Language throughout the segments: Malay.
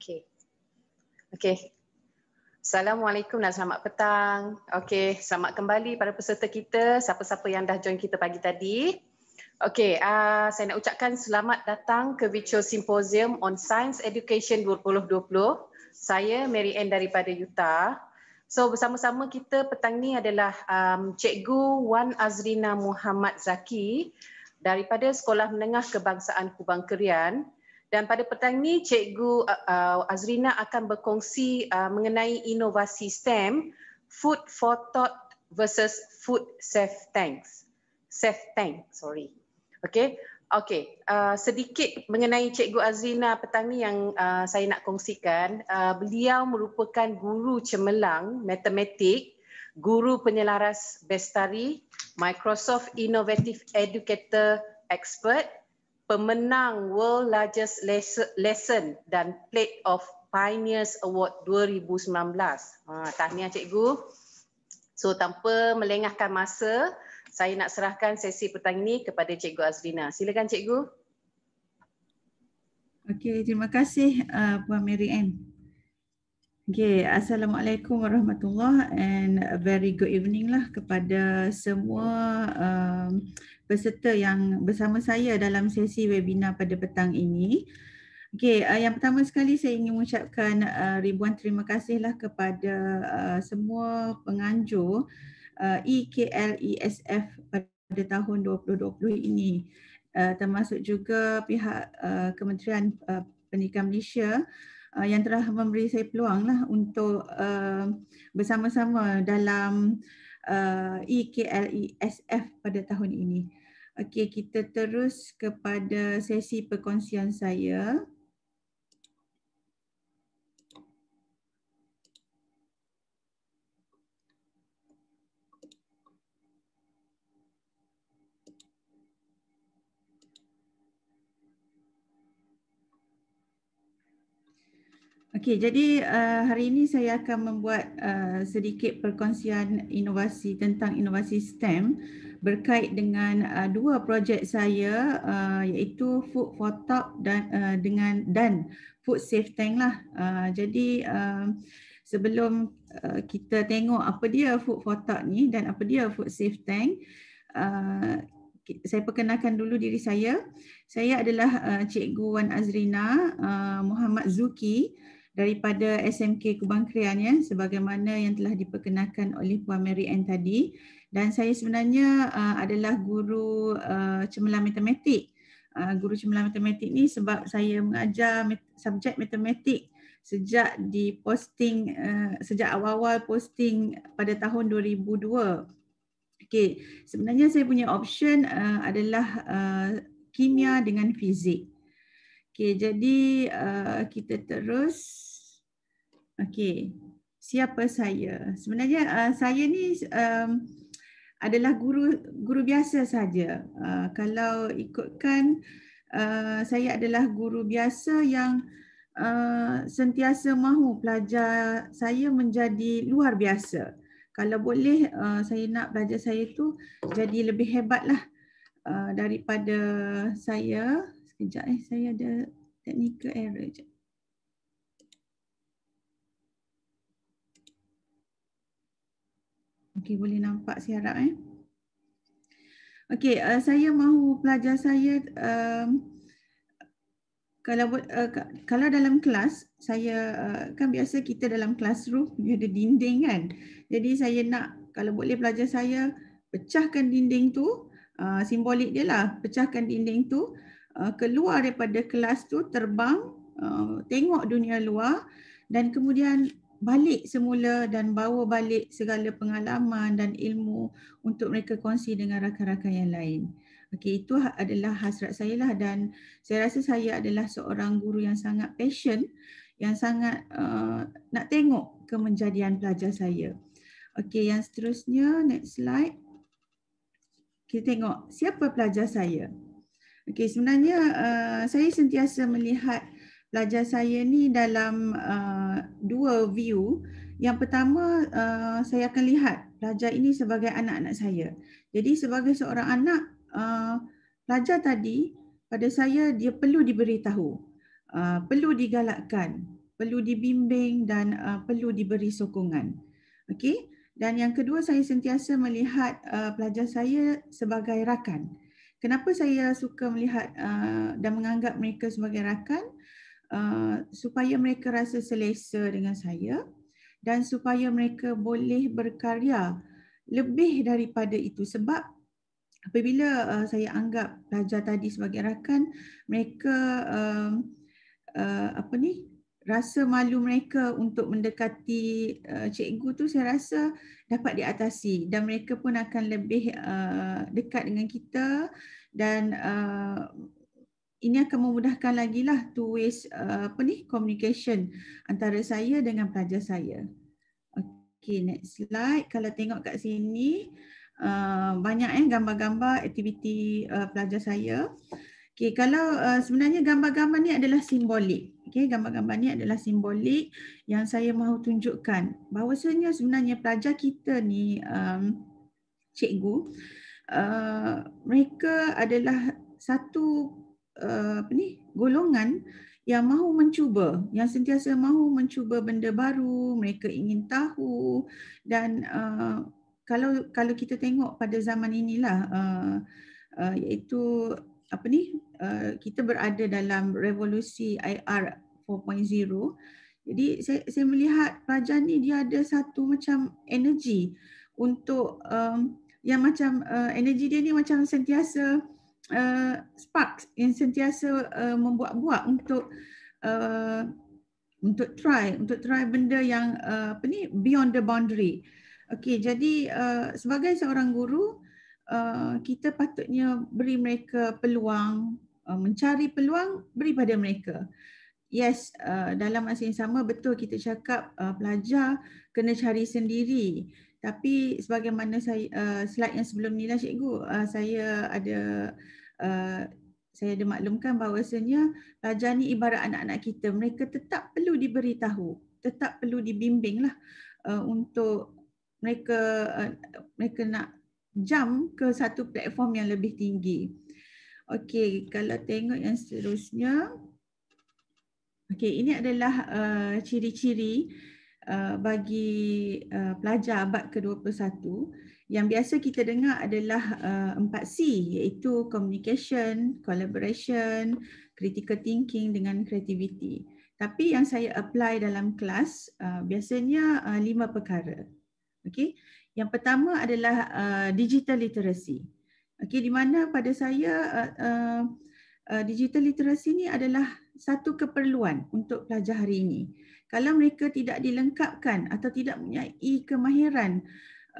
Okay, okay, Assalamualaikum dan selamat petang. Okay, selamat kembali para peserta kita, siapa-siapa yang dah join kita pagi tadi. Okay, uh, ah, saya nak ucapkan selamat datang ke Virtual Symposium on Science Education 2020. Saya Mary Ann daripada Utah. So bersama-sama kita petang ni adalah um, Cikgu Wan Azrina Muhammad Zaki daripada Sekolah Menengah Kebangsaan Kubang Kerian. Dan pada petang ini, Cikgu uh, uh, Azrina akan berkongsi uh, mengenai inovasi STEM, Food for Thought versus Food Safe Tanks. Safe Tank, sorry. Okay, okay. Uh, sedikit mengenai Cikgu Azrina petang ini yang uh, saya nak kongsikan. Uh, beliau merupakan guru cemerlang matematik, guru penyelaras bestari, Microsoft Innovative Educator Expert, pemenang World Largest Lesson dan Plate of Pioneers Award 2019. Ha, tahniah cikgu. So tanpa melengahkan masa, saya nak serahkan sesi petang ini kepada Cikgu Azlina. Silakan Cikgu. Okey, terima kasih uh, Puan Mary Ann. Okay, Assalamualaikum warahmatullahi and a very good evening lah kepada semua um, peserta yang bersama saya dalam sesi webinar pada petang ini. Okay, uh, yang pertama sekali saya ingin mengucapkan uh, ribuan terima kasih lah kepada uh, semua penganjur uh, EKLESF pada tahun 2020 ini. Uh, termasuk juga pihak uh, Kementerian uh, Pendidikan Malaysia uh, yang telah memberi saya peluang lah untuk uh, bersama-sama dalam uh, ah, EKLESF pada tahun ini. Okey, kita terus kepada sesi perkongsian saya. Okey, jadi uh, hari ini saya akan membuat uh, sedikit perkongsian inovasi tentang inovasi STEM berkait dengan uh, dua projek saya uh, iaitu Food for Talk dan uh, dengan dan Food Safe Tank lah. Uh, jadi uh, sebelum uh, kita tengok apa dia Food for Talk ni dan apa dia Food Safe Tank, uh, saya perkenalkan dulu diri saya. Saya adalah uh, Cikgu Wan Azrina uh, Muhammad Zuki daripada SMK Kubang Krian ya sebagaimana yang telah diperkenalkan oleh Puan Mary Ann tadi dan saya sebenarnya uh, adalah guru uh, cemerlang matematik uh, guru cemerlang matematik ni sebab saya mengajar mat- subjek matematik sejak di posting uh, sejak awal-awal posting pada tahun 2002 Okay, sebenarnya saya punya option uh, adalah uh, kimia dengan fizik Okay, jadi uh, kita terus Okay, Siapa saya? Sebenarnya uh, saya ni um, adalah guru guru biasa saja. Uh, kalau ikutkan uh, saya adalah guru biasa yang uh, sentiasa mahu pelajar saya menjadi luar biasa. Kalau boleh uh, saya nak pelajar saya tu jadi lebih hebatlah uh, daripada saya. Sekejap eh saya ada technical error je. Okey, boleh nampak saya harap eh. Okey, uh, saya mahu pelajar saya um, kalau uh, kalau dalam kelas saya uh, kan biasa kita dalam classroom dia ada dinding kan. Jadi saya nak kalau boleh pelajar saya pecahkan dinding tu, uh, simbolik dia lah, pecahkan dinding tu uh, keluar daripada kelas tu terbang uh, tengok dunia luar dan kemudian balik semula dan bawa balik segala pengalaman dan ilmu untuk mereka kongsi dengan rakan-rakan yang lain. Okey, itu ha- adalah hasrat saya lah dan saya rasa saya adalah seorang guru yang sangat passion, yang sangat uh, nak tengok kemenjadian pelajar saya. Okey, yang seterusnya, next slide. Kita tengok siapa pelajar saya. Okey, sebenarnya uh, saya sentiasa melihat pelajar saya ni dalam uh, dua view. Yang pertama uh, saya akan lihat pelajar ini sebagai anak-anak saya. Jadi sebagai seorang anak uh, pelajar tadi pada saya dia perlu diberitahu, uh, perlu digalakkan, perlu dibimbing dan uh, perlu diberi sokongan. Okey. Dan yang kedua saya sentiasa melihat uh, pelajar saya sebagai rakan. Kenapa saya suka melihat uh, dan menganggap mereka sebagai rakan? Uh, supaya mereka rasa selesa dengan saya dan supaya mereka boleh berkarya lebih daripada itu sebab apabila uh, saya anggap pelajar tadi sebagai rakan mereka uh, uh, apa ni rasa malu mereka untuk mendekati uh, cikgu tu saya rasa dapat diatasi dan mereka pun akan lebih uh, dekat dengan kita dan uh, ini akan memudahkan lagi lah to ways uh, apa ni communication antara saya dengan pelajar saya. Okay next slide. Kalau tengok kat sini uh, banyak eh gambar-gambar aktiviti uh, pelajar saya. Okay kalau uh, sebenarnya gambar-gambar ni adalah simbolik. Okay gambar-gambar ni adalah simbolik yang saya mahu tunjukkan bahawasanya sebenarnya pelajar kita ni um, cikgu uh, mereka adalah satu Eh, apa ni golongan yang mahu mencuba yang sentiasa mahu mencuba benda baru mereka ingin tahu dan uh, kalau kalau kita tengok pada zaman inilah uh, uh, iaitu apa ni uh, kita berada dalam revolusi IR 4.0 jadi saya saya melihat pelajar ni dia ada satu macam energi untuk um, yang macam uh, energi dia ni macam sentiasa uh, sparks yang sentiasa uh, membuat-buat untuk uh, untuk try untuk try benda yang uh, apa ni beyond the boundary. Okey, jadi uh, sebagai seorang guru uh, kita patutnya beri mereka peluang uh, mencari peluang beri pada mereka. Yes, uh, dalam masa yang sama betul kita cakap uh, pelajar kena cari sendiri. Tapi sebagaimana saya uh, slide yang sebelum ni lah cikgu, uh, saya ada uh, Eh, saya ada maklumkan bahawasanya pelajar ni ibarat anak-anak kita. Mereka tetap perlu diberitahu, tetap perlu dibimbinglah uh, untuk mereka uh, mereka nak jump ke satu platform yang lebih tinggi. Okey, kalau tengok yang seterusnya. Okey, ini adalah uh, ciri-ciri uh, bagi uh, pelajar abad ke-21. Yang biasa kita dengar adalah uh, 4C iaitu communication, collaboration, critical thinking dengan creativity. Tapi yang saya apply dalam kelas uh, biasanya uh, 5 perkara. Okey. Yang pertama adalah uh, digital literacy. Okey, di mana pada saya uh, uh, uh digital literacy ini adalah satu keperluan untuk pelajar hari ini. Kalau mereka tidak dilengkapkan atau tidak mempunyai kemahiran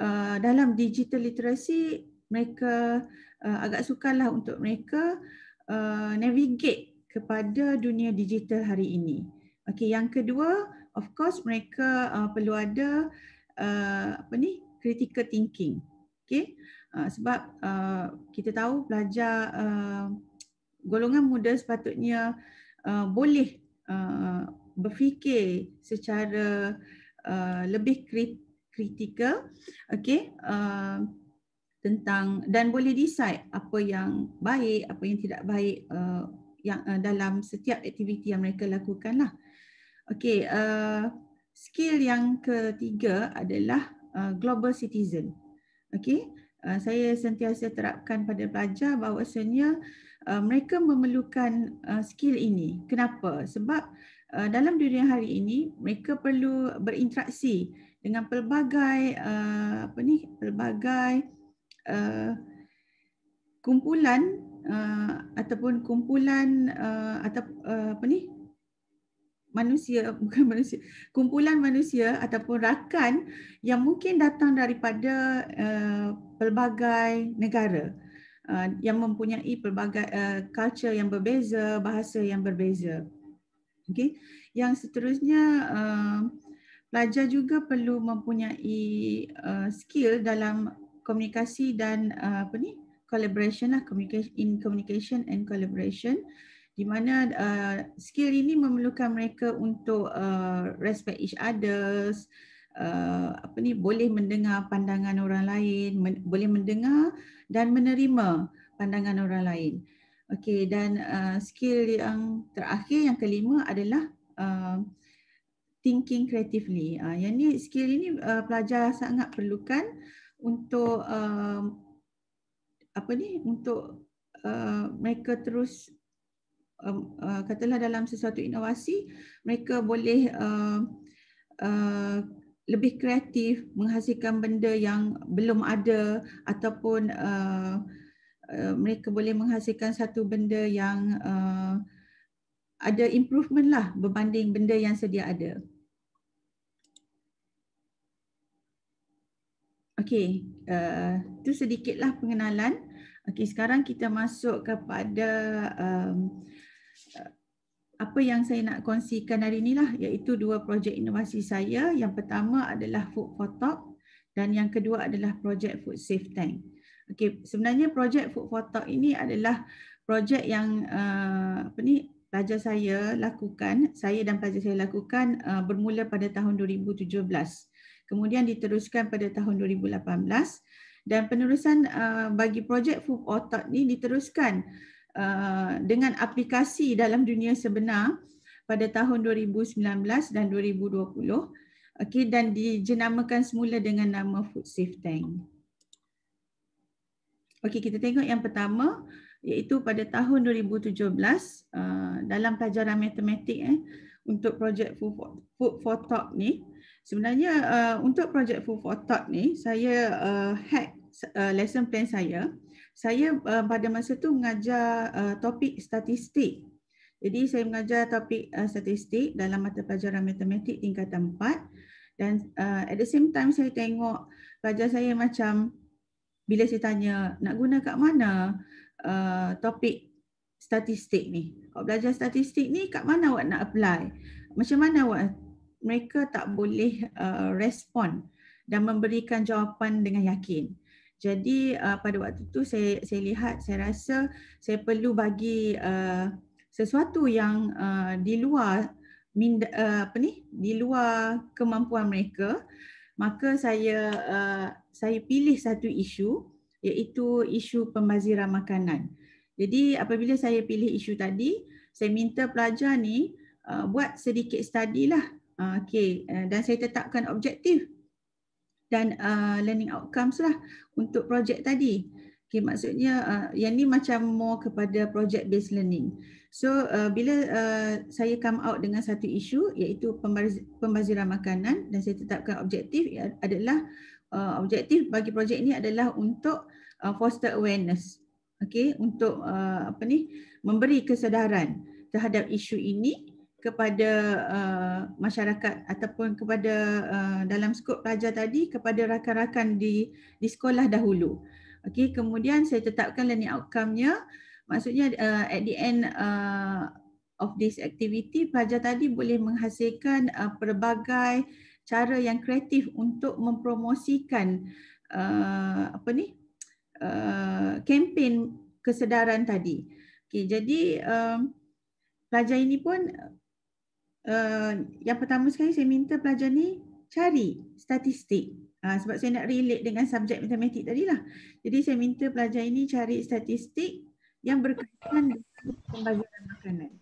Uh, dalam digital literasi mereka uh, agak sukarlah untuk mereka uh, navigate kepada dunia digital hari ini. Okey, yang kedua, of course mereka uh, perlu ada uh, apa ni? critical thinking. Okey. Uh, sebab uh, kita tahu pelajar uh, golongan muda sepatutnya uh, boleh uh, berfikir secara uh, lebih kritik kritikal okey uh, tentang dan boleh decide apa yang baik apa yang tidak baik uh, yang uh, dalam setiap aktiviti yang mereka lakukanlah okey uh, skill yang ketiga adalah uh, global citizen okey Uh, saya sentiasa terapkan pada pelajar bahawasanya uh, mereka memerlukan uh, skill ini. Kenapa? Sebab uh, dalam dunia hari ini mereka perlu berinteraksi uh, dengan pelbagai uh, apa ni pelbagai uh, kumpulan uh, ataupun kumpulan uh, atau uh, apa ni manusia bukan manusia kumpulan manusia ataupun rakan yang mungkin datang daripada uh, pelbagai negara uh, yang mempunyai pelbagai uh, culture yang berbeza bahasa yang berbeza okey yang seterusnya uh, pelajar juga perlu mempunyai uh, skill dalam komunikasi dan uh, apa ni collaboration lah communication in communication and collaboration di mana uh, skill ini memerlukan mereka untuk uh, respect each others uh, apa ni boleh mendengar pandangan orang lain men- boleh mendengar dan menerima pandangan orang lain okey dan uh, skill yang terakhir yang kelima adalah uh, thinking creatively. Uh, yang ni skill ini uh, ah, pelajar sangat perlukan untuk uh, apa ni untuk uh, mereka terus uh, uh, katalah dalam sesuatu inovasi mereka boleh uh, uh, lebih kreatif menghasilkan benda yang belum ada ataupun uh, uh, mereka boleh menghasilkan satu benda yang uh, ada improvement lah berbanding benda yang sedia ada. Okey, eh, itu uh, sedikitlah pengenalan. Okey, sekarang kita masuk kepada um, apa yang saya nak kongsikan hari lah, iaitu dua projek inovasi saya. Yang pertama adalah Food Photop dan yang kedua adalah projek Food Safe Tank. Okey, sebenarnya projek Food Photop ini adalah projek yang uh, apa ni pelajar saya lakukan, saya dan pelajar saya lakukan uh, bermula pada tahun 2017 kemudian diteruskan pada tahun 2018 dan penerusan uh, bagi projek Food Otak ni diteruskan uh, dengan aplikasi dalam dunia sebenar pada tahun 2019 dan 2020 okey dan dijenamakan semula dengan nama Food Safe Tank. Okey kita tengok yang pertama iaitu pada tahun 2017 uh, dalam pelajaran matematik eh untuk projek Food for Talk ni sebenarnya uh, untuk projek full for Thought ni saya uh, hack uh, lesson plan saya saya uh, pada masa tu mengajar uh, topik statistik jadi saya mengajar topik uh, statistik dalam mata pelajaran matematik tingkatan 4 dan uh, at the same time saya tengok pelajar saya macam bila saya tanya nak guna kat mana uh, topik statistik ni kalau belajar statistik ni kat mana awak nak apply macam mana awak mereka tak boleh uh, respon dan memberikan jawapan dengan yakin. Jadi uh, pada waktu tu saya saya lihat saya rasa saya perlu bagi uh, sesuatu yang uh, di luar minda, uh, apa ni di luar kemampuan mereka maka saya uh, saya pilih satu isu iaitu isu pembaziran makanan. Jadi apabila saya pilih isu tadi saya minta pelajar ni uh, buat sedikit study lah Ah, okay, eh, dan saya tetapkan objektif dan uh, learning outcomes lah untuk projek tadi. Okay, maksudnya uh, yang ni macam more kepada project based learning. So uh, bila uh, saya come out dengan satu isu iaitu pembaziran makanan dan saya tetapkan objektif adalah uh, objektif bagi projek ni adalah untuk uh, foster awareness. Okay, untuk uh, apa ni memberi kesedaran terhadap isu ini kepada uh, masyarakat ataupun kepada uh, dalam skop pelajar tadi kepada rakan-rakan di di sekolah dahulu. Okey, kemudian saya tetapkan learning outcome-nya. Maksudnya uh, at the end uh, of this activity pelajar tadi boleh menghasilkan uh, pelbagai cara yang kreatif untuk mempromosikan uh, apa ni? Uh, kempen kesedaran tadi. Okey, jadi uh, pelajar ini pun Eh, yang pertama sekali saya minta pelajar ni cari statistik uh, sebab saya nak relate dengan subjek matematik tadi lah. Jadi saya minta pelajar ini cari statistik yang berkaitan dengan pembagian makanan.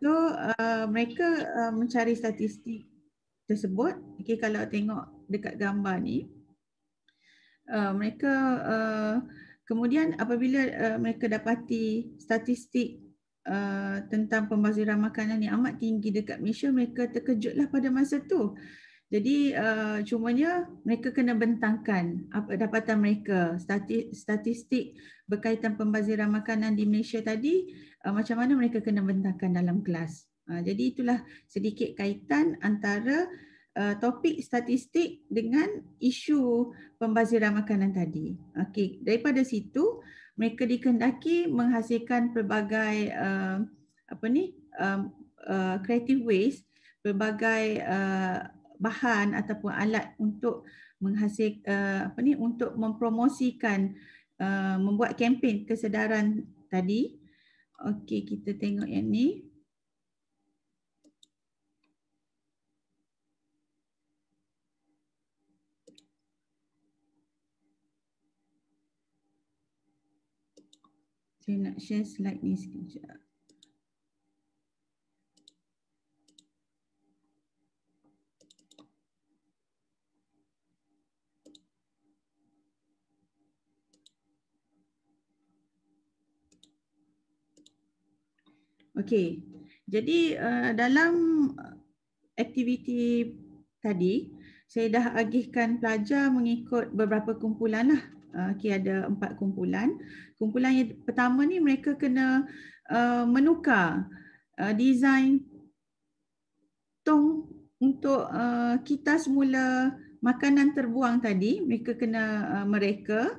So uh, mereka uh, mencari statistik tersebut. Okay, kalau tengok dekat gambar ni, uh, mereka uh, kemudian apabila uh, mereka dapati statistik Eh, tentang pembaziran makanan ni amat tinggi dekat Malaysia mereka terkejutlah pada masa tu. Jadi uh, cumanya mereka kena bentangkan apa dapatan mereka statistik berkaitan pembaziran makanan di Malaysia tadi uh, macam mana mereka kena bentangkan dalam kelas. Uh, jadi itulah sedikit kaitan antara uh, topik statistik dengan isu pembaziran makanan tadi. Okey daripada situ mereka dikendaki menghasilkan pelbagai uh, apa ni um, uh, creative ways pelbagai uh, bahan ataupun alat untuk menghasil uh, apa ni untuk mempromosikan uh, membuat kempen kesedaran tadi okey kita tengok yang ni Saya nak share slide ni sekejap. Okey. Jadi uh, dalam eh, aktiviti tadi saya dah agihkan pelajar mengikut beberapa kumpulan lah okay, ah, ada empat kumpulan. Kumpulan yang pertama ni mereka kena uh, menukar uh, design tong untuk uh, kita semula makanan terbuang tadi. Mereka kena uh, mereka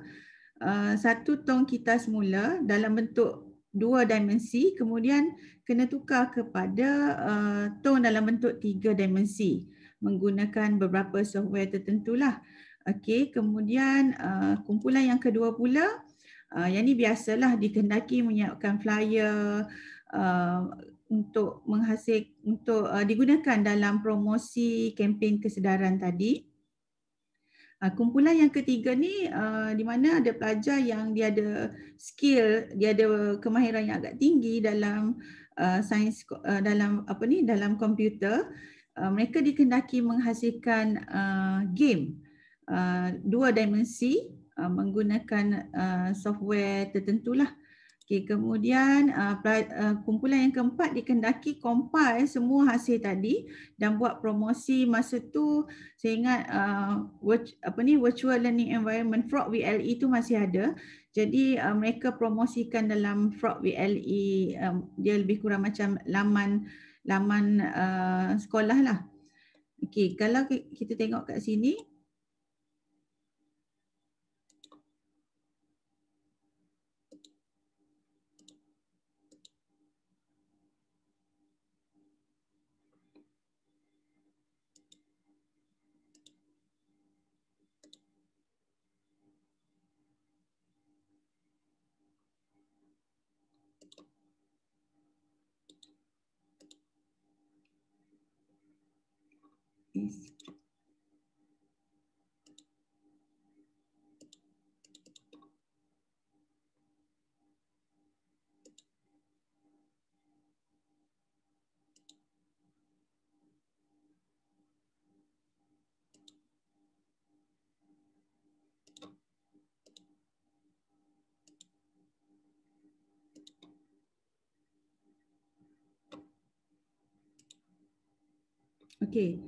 uh, satu tong kita semula dalam bentuk dua dimensi kemudian kena tukar kepada uh, tong dalam bentuk tiga dimensi menggunakan beberapa software tertentulah. lah. Okey, kemudian uh, kumpulan yang kedua pula uh, yang ini biasalah dikehendaki menyiapkan flyer uh, untuk menghasil untuk uh, digunakan dalam promosi kempen kesedaran tadi. Uh, kumpulan yang ketiga ni uh, di mana ada pelajar yang dia ada skill, dia ada kemahiran yang agak tinggi dalam uh, sains uh, dalam apa ni dalam komputer, uh, mereka dikehendaki menghasilkan uh, game Uh, dua dimensi uh, menggunakan uh, software tertentu lah. Okay, kemudian uh, uh, kumpulan yang keempat dikendaki compile semua hasil tadi dan buat promosi masa tu saya ingat uh, virtu, apa ni virtual learning environment Frog VLE tu masih ada. Jadi uh, mereka promosikan dalam Frog VLE um, dia lebih kurang macam laman laman uh, sekolah lah. Okay, kalau kita tengok kat sini Okey.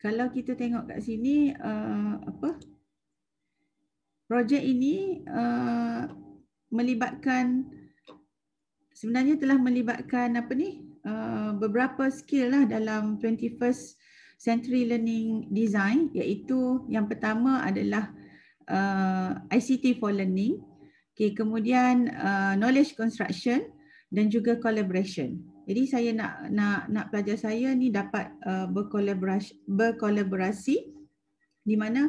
Kalau kita tengok kat sini uh, apa? Projek ini uh, melibatkan sebenarnya telah melibatkan apa ni? Uh, beberapa skill lah dalam 21st century learning design iaitu yang pertama adalah uh, ICT for learning. Okey, kemudian uh, knowledge construction dan juga collaboration. Jadi saya nak nak nak pelajar saya ni dapat uh, berkolaborasi, berkolaborasi di mana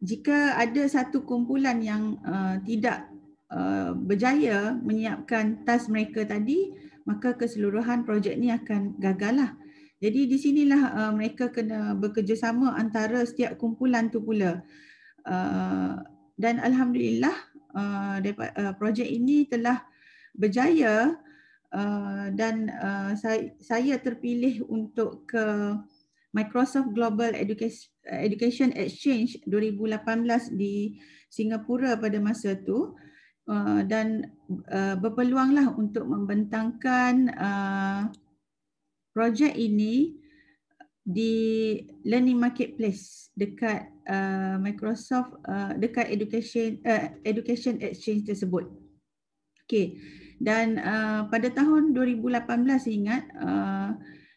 jika ada satu kumpulan yang uh, tidak uh, berjaya menyiapkan tas mereka tadi, maka keseluruhan projek ni akan gagal lah. Jadi di sinilah uh, mereka kena bekerjasama antara setiap kumpulan tu pula. Uh, dan alhamdulillah uh, uh projek ini telah berjaya Eh, dan uh, saya, saya terpilih untuk ke Microsoft Global Education, Education Exchange 2018 di Singapura pada masa itu uh, eh, dan uh, berpeluanglah untuk membentangkan uh, projek ini di learning marketplace dekat uh, Microsoft uh, dekat education uh, education exchange tersebut. Okay dan uh, pada tahun 2018 saya ingat uh,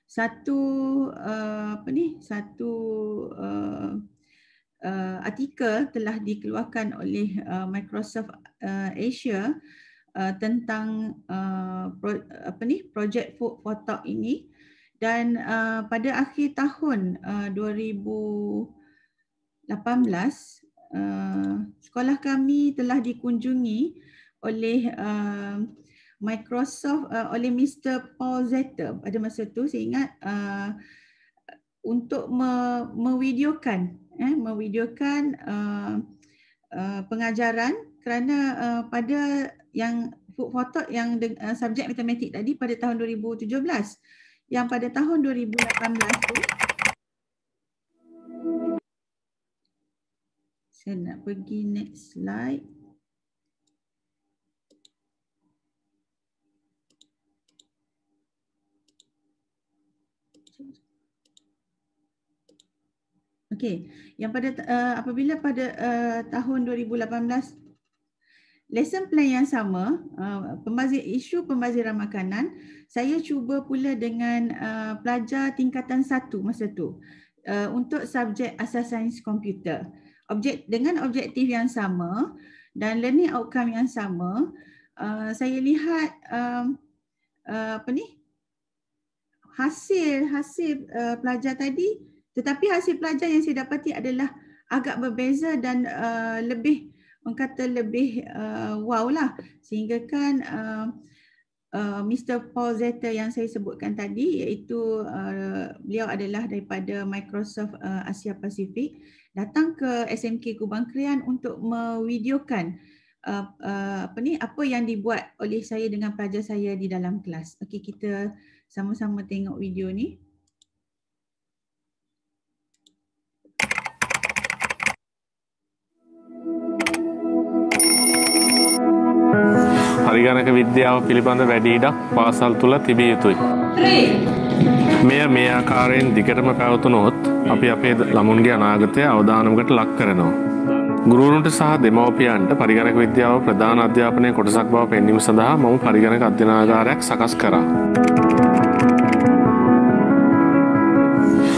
satu uh, apa ni satu uh, uh, artikel telah dikeluarkan oleh uh, Microsoft uh, Asia uh, tentang uh, pro, apa ni projek foto ini dan uh, pada akhir tahun uh, 2018 Uh, sekolah kami telah dikunjungi oleh uh, Microsoft uh, oleh Mr. Paul Zetter pada masa tu saya ingat uh, untuk me mewidiokan eh mewidiokan uh, uh, pengajaran kerana uh, pada yang foto yang uh, subjek matematik tadi pada tahun 2017 yang pada tahun 2018 tu saya nak pergi next slide Okey, yang pada uh, apabila pada uh, tahun 2018 lesson plan yang sama, uh, pembazir isu pembaziran makanan, saya cuba pula dengan uh, pelajar tingkatan 1 masa tu uh, untuk subjek asas sains komputer. Objek dengan objektif yang sama dan learning outcome yang sama, uh, saya lihat uh, uh, apa ni? hasil hasil uh, pelajar tadi tetapi hasil pelajar yang saya dapati adalah agak berbeza dan uh, lebih orang kata lebih uh, wow lah sehingga kan uh, eh, Uh, Mr. Paul Zetter yang saya sebutkan tadi iaitu uh, beliau adalah daripada Microsoft uh, Asia Pasifik datang ke SMK Kubang Krian untuk mevideokan uh, uh, apa ni apa yang dibuat oleh saya dengan pelajar saya di dalam kelas. Okey kita sama-sama tengok video ni. පරිගණක විද්‍යාව පිළිබඳ වැඩිඩක් පාසල් තුළ තිබිය යුතුයි. මෙය මේ ආකාරයෙන් දිගටම පැවතුනොත් අපි අපේ ළමුන්ගේ අනාගතය අවධානමකට ලක් කරනවා. ගුරුවරුන්ට සහ දෙමවපියන්ට පරිගණක විද්‍යාව ප්‍රධාන අධ්‍යාපනය කොටසක් බව පෙන්වීම සඳහා මම පරිගණක අධ්‍යනාගාරයක් සකස් කරා.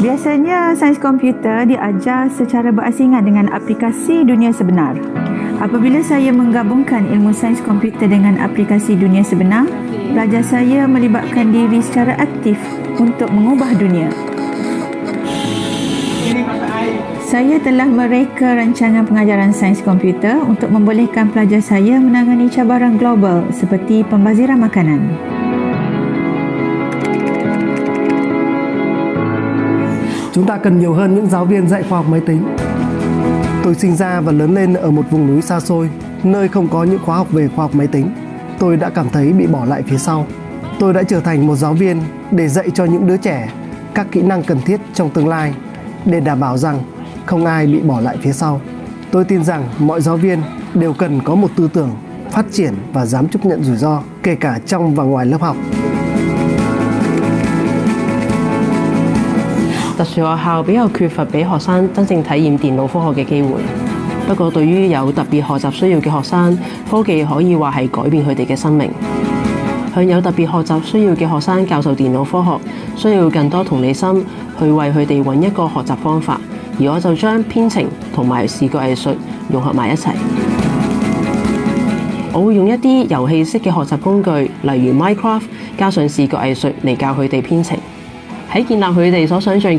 Biasanya sains komputer diajar secara berasingan dengan aplikasi dunia sebenar. Apabila saya menggabungkan ilmu sains komputer dengan aplikasi dunia sebenar, pelajar saya melibatkan diri secara aktif untuk mengubah dunia. Saya telah mereka rancangan pengajaran sains komputer untuk membolehkan pelajar saya menangani cabaran global seperti pembaziran makanan. Chúng ta cần nhiều hơn những giáo viên dạy khoa học máy tính. Tôi sinh ra và lớn lên ở một vùng núi xa xôi, nơi không có những khóa học về khoa học máy tính. Tôi đã cảm thấy bị bỏ lại phía sau. Tôi đã trở thành một giáo viên để dạy cho những đứa trẻ các kỹ năng cần thiết trong tương lai để đảm bảo rằng không ai bị bỏ lại phía sau. Tôi tin rằng mọi giáo viên đều cần có một tư tưởng phát triển và dám chấp nhận rủi ro, kể cả trong và ngoài lớp học. 特殊學校比較缺乏俾學生真正體驗電腦科學嘅機會。不過，對於有特別學習需要嘅學生，科技可以話係改變佢哋嘅生命。向有特別學習需要嘅學生教授電腦科學，需要更多同理心，去為佢哋揾一個學習方法。而我就將編程同埋視覺藝術融合埋一齊。我會用一啲遊戲式嘅學習工具，例如 Minecraft，加上視覺藝術嚟教佢哋編程。Teachers tend to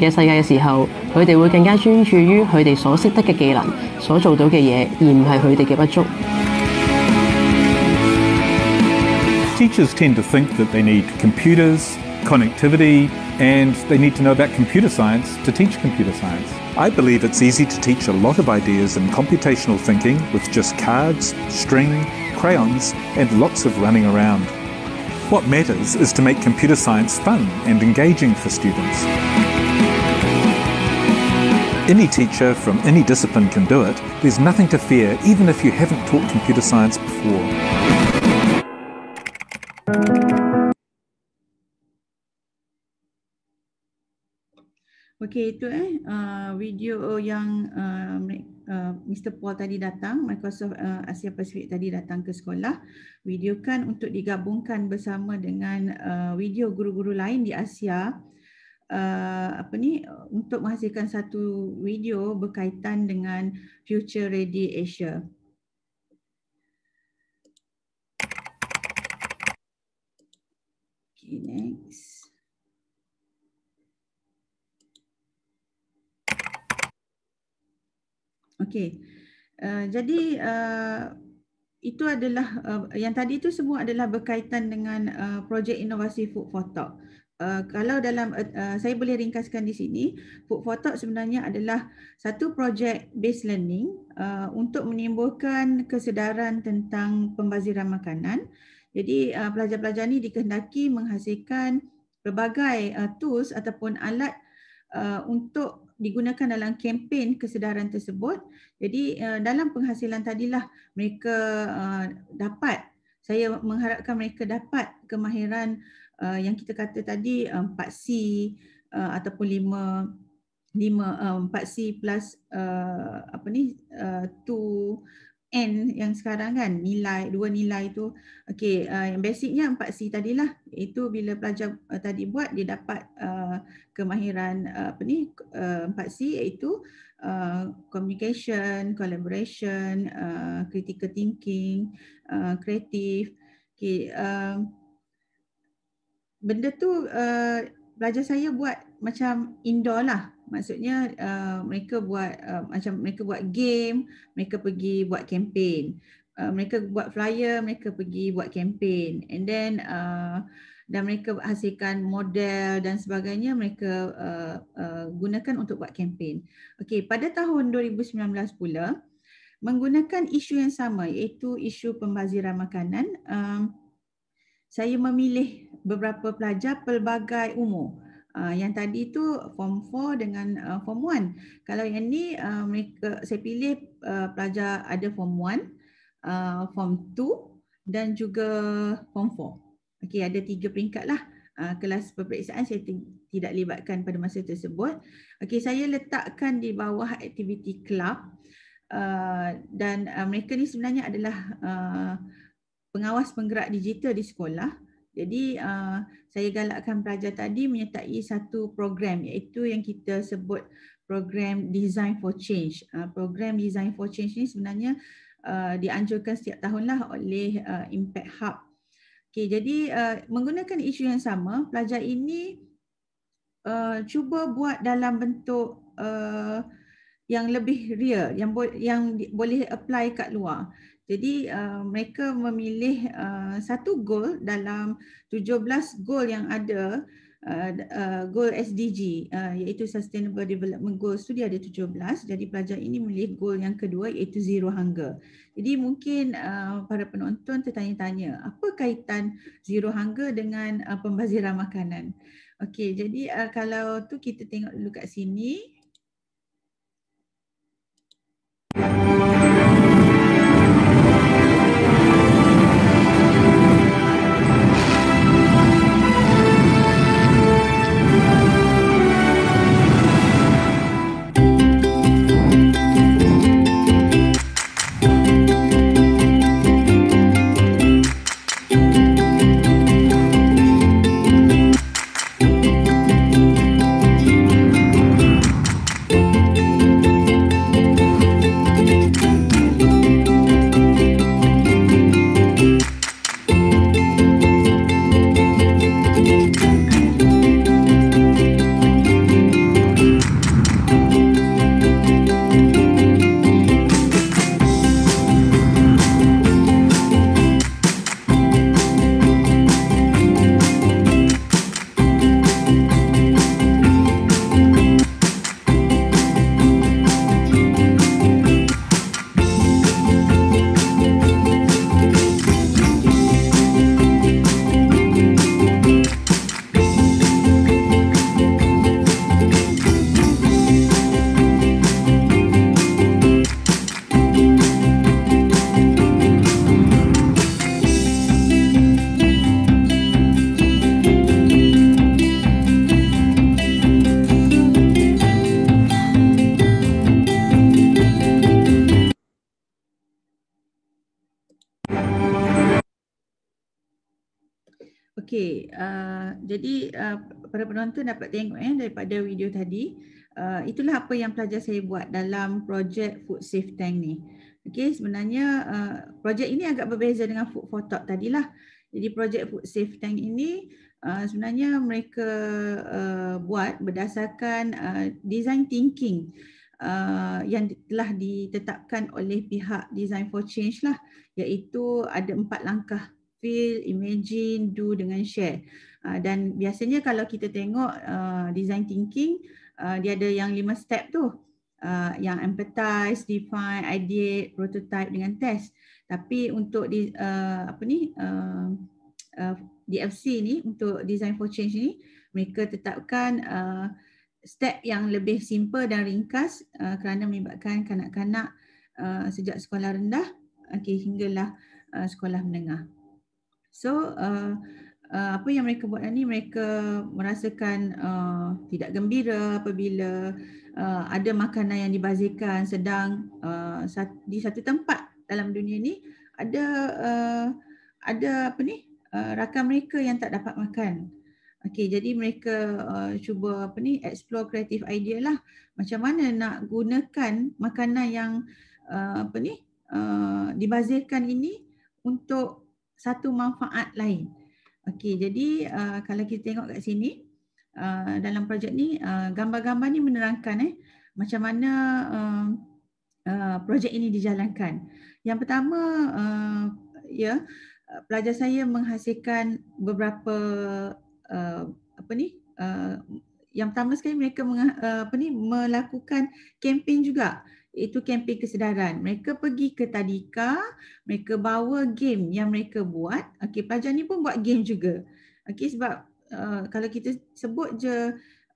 think that they need computers, connectivity, and they need to know about computer science to teach computer science. I believe it's easy to teach a lot of ideas in computational thinking with just cards, string, crayons, and lots of running around what matters is to make computer science fun and engaging for students. Any teacher from any discipline can do it. There's nothing to fear, even if you haven't taught computer science before. Okay, itu eh uh, video yang uh, Uh, Mr. Paul tadi datang, Microsoft uh, Asia Pacific tadi datang ke sekolah, video kan untuk digabungkan bersama dengan uh, video guru-guru lain di Asia uh, apa ni untuk menghasilkan satu video berkaitan dengan Future Ready Asia. Okay, next. Okey. Uh, jadi uh, itu adalah uh, yang tadi itu semua adalah berkaitan dengan uh, projek inovasi Food for Talk. Uh, kalau dalam uh, uh, saya boleh ringkaskan di sini, Food for Talk sebenarnya adalah satu projek based learning uh, untuk menimbulkan kesedaran tentang pembaziran makanan. Jadi uh, pelajar-pelajar ini dikehendaki menghasilkan pelbagai uh, tools ataupun alat uh, untuk digunakan dalam kempen kesedaran tersebut. Jadi eh, dalam penghasilan tadilah mereka eh, dapat saya mengharapkan mereka dapat kemahiran eh, yang kita kata tadi uh, 4C uh, ataupun 5 5 uh, 4C plus uh, apa ni 2 uh, N yang sekarang kan nilai dua nilai tu okey uh, yang basicnya 4C tadilah itu bila pelajar uh, tadi buat dia dapat uh, kemahiran uh, apa ni uh, 4C iaitu uh, communication collaboration uh, critical thinking kreatif okey uh, benda tu uh, pelajar saya buat macam indoor lah maksudnya uh, mereka buat uh, macam mereka buat game mereka pergi buat kempen uh, mereka buat flyer mereka pergi buat kempen and then uh, dan mereka hasilkan model dan sebagainya mereka uh, uh, gunakan untuk buat kempen. Okey, pada tahun 2019 pula menggunakan isu yang sama iaitu isu pembaziran makanan, uh, saya memilih beberapa pelajar pelbagai umur. Ah, yang tadi tu form 4 dengan uh, form 1. Kalau yang ni uh, mereka saya pilih uh, pelajar ada form 1, uh, form 2 dan juga form 4. Okey ada tiga peringkat lah. Uh, kelas peperiksaan saya tidak libatkan pada masa tersebut. Okey saya letakkan di bawah activity club Uh, dan uh, mereka ni sebenarnya adalah uh, pengawas penggerak digital di sekolah jadi uh, saya galakkan pelajar tadi menyertai satu program iaitu yang kita sebut program Design for Change. Uh, program Design for Change ini sebenarnya uh, dianjurkan setiap tahunlah oleh Impact Hub. Okay, jadi menggunakan isu yang sama, pelajar ini cuba buat dalam bentuk yang lebih real, yang boleh apply kat luar. Jadi uh, mereka memilih uh, satu goal dalam 17 goal yang ada uh, uh, goal SDG uh, iaitu Sustainable Development Goals tu dia ada 17. Jadi pelajar ini memilih goal yang kedua iaitu zero hunger. Jadi mungkin uh, para penonton tertanya-tanya apa kaitan zero hunger dengan uh, pembaziran makanan. Okey, jadi uh, kalau tu kita tengok dulu kat sini tuan-tuan dapat tengok eh, daripada video tadi uh, itulah apa yang pelajar saya buat dalam projek Food Safe Tank ni okay, sebenarnya uh, projek ini agak berbeza dengan Food for Thought tadilah jadi projek Food Safe Tank ini uh, sebenarnya mereka uh, buat berdasarkan uh, design thinking Uh, yang telah ditetapkan oleh pihak Design for Change lah iaitu ada empat langkah feel, imagine, do dengan share. Ah, dan biasanya kalau kita tengok ah, design thinking, ah, dia ada yang lima step tu. Yang empathize, define, ideate, prototype dengan test. Tapi untuk di, apa ni, DFC ni, untuk design for change ni, mereka tetapkan step yang lebih simple dan ringkas kerana melibatkan kanak-kanak sejak sekolah rendah okay, hinggalah sekolah menengah. So uh, uh, apa yang mereka buat ni mereka merasakan uh, tidak gembira apabila uh, ada makanan yang dibazirkan sedang uh, di satu tempat dalam dunia ni ada uh, ada apa ni uh, rakan mereka yang tak dapat makan. Okey jadi mereka uh, cuba apa ni explore kreatif idea lah macam mana nak gunakan makanan yang uh, apa ni uh, dibazirkan ini untuk satu manfaat lain. Okey, jadi uh, kalau kita tengok kat sini uh, dalam projek ni uh, gambar-gambar ni menerangkan eh macam mana uh, uh, projek ini dijalankan. Yang pertama uh, ya pelajar saya menghasilkan beberapa uh, apa ni uh, yang pertama sekali mereka meng, uh, apa ni melakukan kempen juga uh, itu kempen kesedaran. Mereka pergi ke tadika, mereka bawa game yang mereka buat. Okey, pelajar ni pun buat game juga. Okey, sebab uh, kalau kita sebut je uh,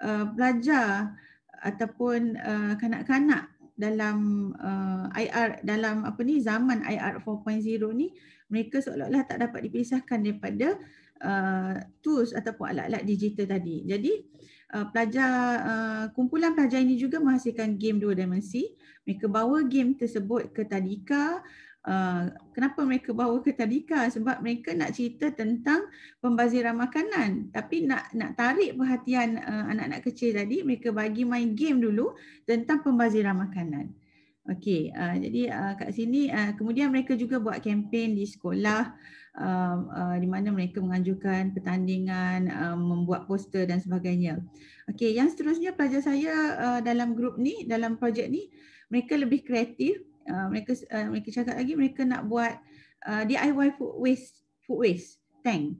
eh, pelajar ataupun uh, kanak-kanak dalam uh, IR dalam apa ni zaman IR 4.0 ni mereka seolah-olah tak dapat dipisahkan daripada uh, tools ataupun alat-alat digital tadi. Jadi uh, Uh, pelajar uh, kumpulan pelajar ini juga menghasilkan game dua dimensi. Mereka bawa game tersebut ke tadika. Uh, kenapa mereka bawa ke tadika? Sebab mereka nak cerita tentang pembaziran makanan. Tapi nak nak tarik perhatian uh, anak-anak uh, kecil tadi, mereka bagi main game dulu tentang pembaziran makanan. Okey, uh, jadi uh, kat sini uh, kemudian mereka juga buat kempen di sekolah. Um, uh, di mana mereka mengajukan pertandingan, um, membuat poster dan sebagainya. Okey, yang seterusnya pelajar saya uh, dalam grup ni, dalam projek ni, mereka lebih kreatif. Uh, mereka mereka cakap lagi mereka nak buat DIY food waste food waste tank.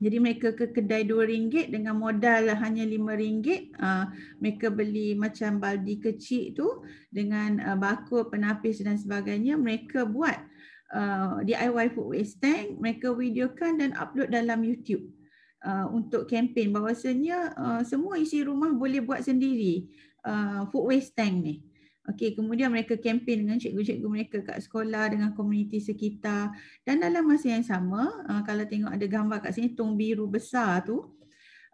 Jadi mereka ke kedai RM2 dengan modal lah hanya RM5. Uh, mereka beli macam baldi kecil tu dengan uh, bakul, penapis dan sebagainya. Mereka buat uh, DIY Food Waste Tank, mereka videokan dan upload dalam YouTube. Uh, untuk kempen bahawasanya uh, semua isi rumah boleh buat sendiri uh, food waste tank ni. Okey, kemudian mereka kempen dengan cikgu-cikgu mereka kat sekolah dengan komuniti sekitar dan dalam masa yang sama uh, kalau tengok ada gambar kat sini tong biru besar tu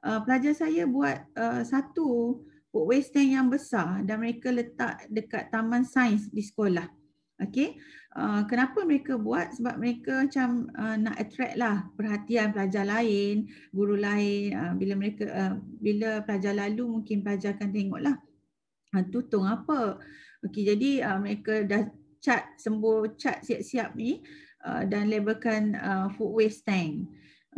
uh, pelajar saya buat uh, satu food waste tank yang besar dan mereka letak dekat taman sains di sekolah. Okey. Eh, kenapa mereka buat? Sebab mereka macam uh, nak attract lah perhatian pelajar lain, guru lain. Uh, bila mereka uh, bila pelajar lalu mungkin pelajar akan tengok lah, uh, tutung apa. Okey, jadi uh, mereka dah cat sembuh cat siap-siap ni uh, dan labelkan uh, food waste tank.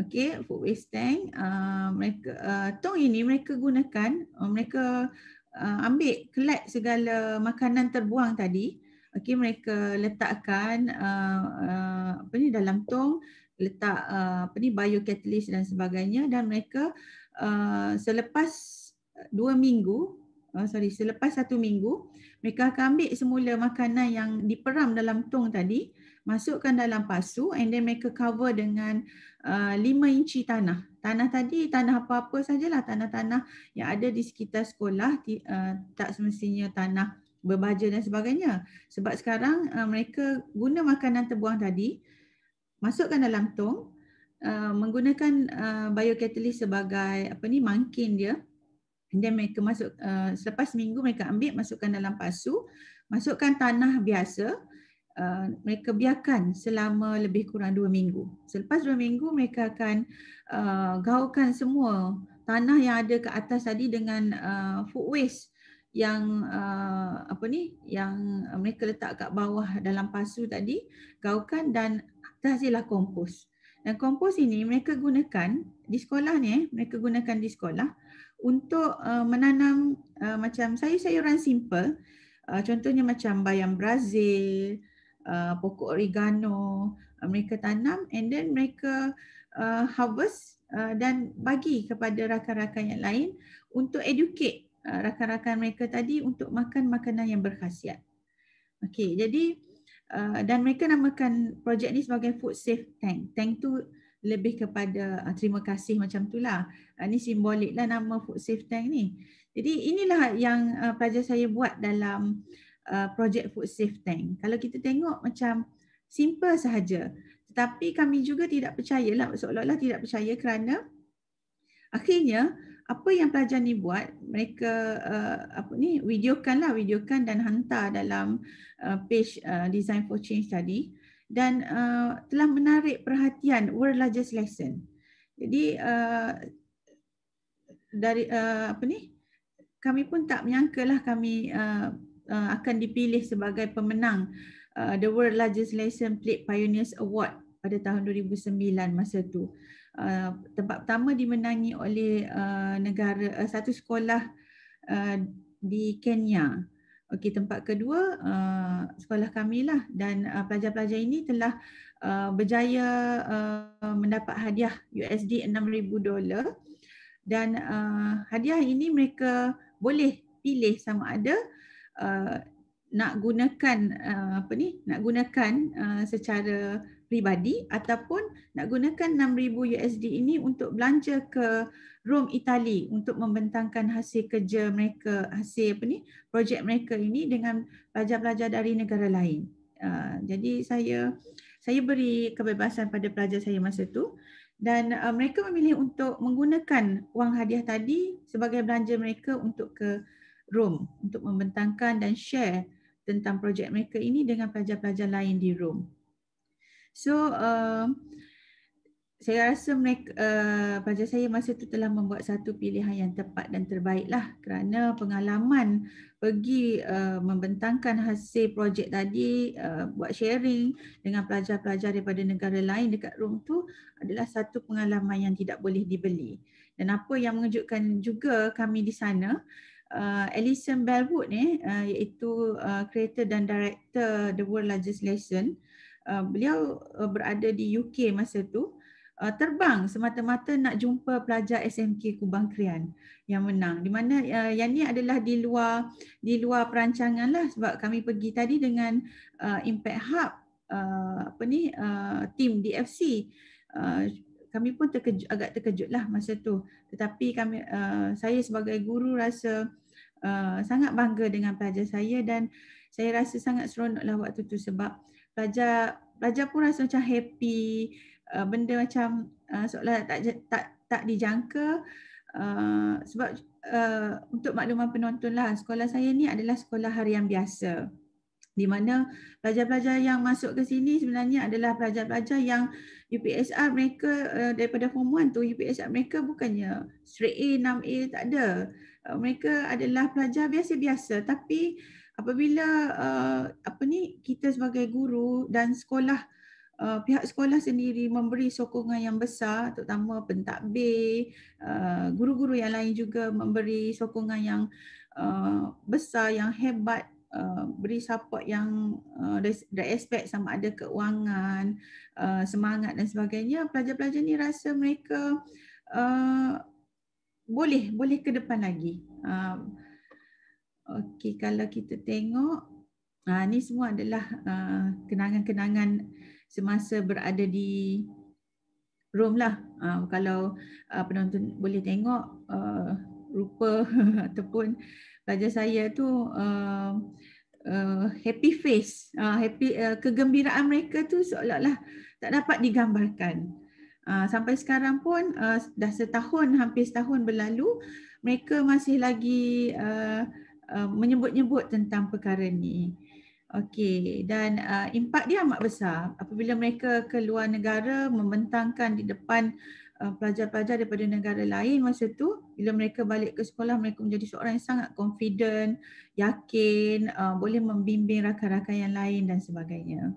Okey, food waste tank. Uh, mereka uh, tong ini mereka gunakan uh, mereka uh, ambil collect segala makanan terbuang tadi. Uh, okey mereka letakkan uh, uh, apa ni dalam tong letak uh, apa ni bio catalyst dan sebagainya dan mereka uh, selepas dua minggu uh, sorry selepas satu minggu mereka akan ambil semula makanan yang diperam dalam tong tadi masukkan dalam pasu and then mereka cover dengan uh, 5 inci tanah. Tanah tadi tanah apa-apa sajalah tanah-tanah yang ada di sekitar sekolah uh, tak semestinya tanah berbaja dan sebagainya. Sebab sekarang uh, mereka guna makanan terbuang tadi, masukkan dalam tong, uh, menggunakan uh, biocatalyst sebagai apa ni mangkin dia. Kemudian mereka masuk, uh, selepas seminggu mereka ambil, masukkan dalam pasu, masukkan tanah biasa, Uh, mereka biarkan selama lebih kurang dua minggu. Selepas dua minggu, mereka akan uh, gaulkan semua tanah yang ada ke atas tadi dengan uh, food waste yang uh, apa ni yang mereka letak kat bawah dalam pasu tadi gaukan dan hasillah kompos. Dan kompos ini mereka gunakan di sekolah ni eh, mereka gunakan di sekolah untuk uh, menanam uh, macam sayur-sayuran simple uh, contohnya macam bayam brazil, uh, pokok oregano, uh, mereka tanam and then mereka uh, harvest uh, dan bagi kepada rakan-rakan yang lain untuk educate Uh, rakan-rakan mereka tadi untuk makan makanan yang berkhasiat. Okey, jadi uh, dan mereka namakan projek ni sebagai food safe tank. Tank tu lebih kepada uh, terima kasih macam tu itulah. Ini lah nama food safe tank ni. Jadi inilah yang pelajar saya buat dalam projek food safe tank. Kalau kita tengok macam simple sahaja. Tetapi kami juga tidak percaya lah. seolah-olah tidak percaya kerana akhirnya apa yang pelajar ni buat mereka uh, apa ni videokanlah videokan dan hantar dalam uh, page uh, design for change tadi dan uh, telah menarik perhatian world largest lesson jadi uh, dari uh, apa ni kami pun tak menyangkalah kami uh, uh, akan dipilih sebagai pemenang uh, the world largest lesson plate pioneers award pada tahun 2009 masa tu uh, Uh, tempat pertama dimenangi oleh uh, negara uh, satu sekolah uh, di Kenya. Okey, tempat kedua uh, sekolah kami lah dan uh, pelajar-pelajar ini telah uh, berjaya uh, mendapat hadiah USD enam ribu dolar dan uh, hadiah ini mereka boleh pilih sama ada uh, nak gunakan uh, apa ni nak gunakan uh, secara pribadi ataupun nak gunakan 6000 USD ini untuk belanja ke Rome Itali untuk membentangkan hasil kerja mereka hasil apa ni projek mereka ini dengan pelajar-pelajar dari negara lain. Uh, jadi saya saya beri kebebasan pada pelajar saya masa itu dan uh, mereka memilih untuk menggunakan wang hadiah tadi sebagai belanja mereka untuk ke Rome untuk membentangkan dan share tentang projek mereka ini dengan pelajar-pelajar lain di Rome. So uh, saya rasa mereka, uh, pelajar saya masa itu telah membuat satu pilihan yang tepat dan terbaiklah kerana pengalaman pergi uh, membentangkan hasil projek tadi uh, buat sharing dengan pelajar-pelajar daripada negara lain dekat room tu adalah satu pengalaman yang tidak boleh dibeli. Dan apa yang mengejutkan juga kami di sana Uh, Alison Bellwood ni, uh, iaitu uh, creator dan director The World Largest Lesson uh, Eh, beliau eh, berada di UK masa tu eh, terbang semata-mata nak jumpa pelajar SMK Kubang Krian yang menang di mana yang ni adalah di luar di luar perancangan lah sebab kami pergi tadi dengan Impact Hub apa ni team DFC kami pun terkejut, agak terkejut lah masa tu tetapi kami saya sebagai guru rasa sangat bangga dengan pelajar saya dan saya rasa sangat seronoklah waktu tu sebab uh, pelajar pelajar pun rasa macam happy uh, benda macam uh, seolah tak tak tak dijangka uh, sebab uh, untuk makluman penonton lah sekolah saya ni adalah sekolah harian biasa di mana pelajar-pelajar yang masuk ke sini sebenarnya adalah pelajar-pelajar yang UPSR mereka uh, daripada form 1 tu UPSR mereka bukannya straight A 6A tak ada uh, mereka adalah pelajar biasa-biasa tapi uh, apabila uh, apa ni kita sebagai guru dan sekolah uh, pihak sekolah sendiri memberi sokongan yang besar terutama pentadbir uh, guru-guru yang lain juga memberi sokongan yang uh, besar yang hebat uh, beri support yang uh, dari sama ada keuangan uh, semangat dan sebagainya pelajar-pelajar ni rasa mereka uh, boleh boleh ke depan lagi uh, Okey, kalau kita tengok uh, ni semua adalah ha, kenangan-kenangan uh, semasa berada di room lah. Uh, kalau uh, penonton boleh tengok uh, rupa ataupun pelajar saya tu uh, Uh, happy face, uh, happy uh, kegembiraan mereka tu seolah-olah tak dapat digambarkan. Uh, sampai sekarang pun uh, dah setahun, hampir setahun berlalu, mereka masih lagi uh, Uh, menyebut-nyebut tentang perkara ni. Okey, dan uh, impak dia amat besar apabila mereka ke luar negara membentangkan di depan uh, pelajar-pelajar uh, daripada negara lain masa tu bila mereka balik ke sekolah mereka menjadi seorang yang sangat confident, yakin, uh, boleh membimbing rakan-rakan yang lain dan sebagainya.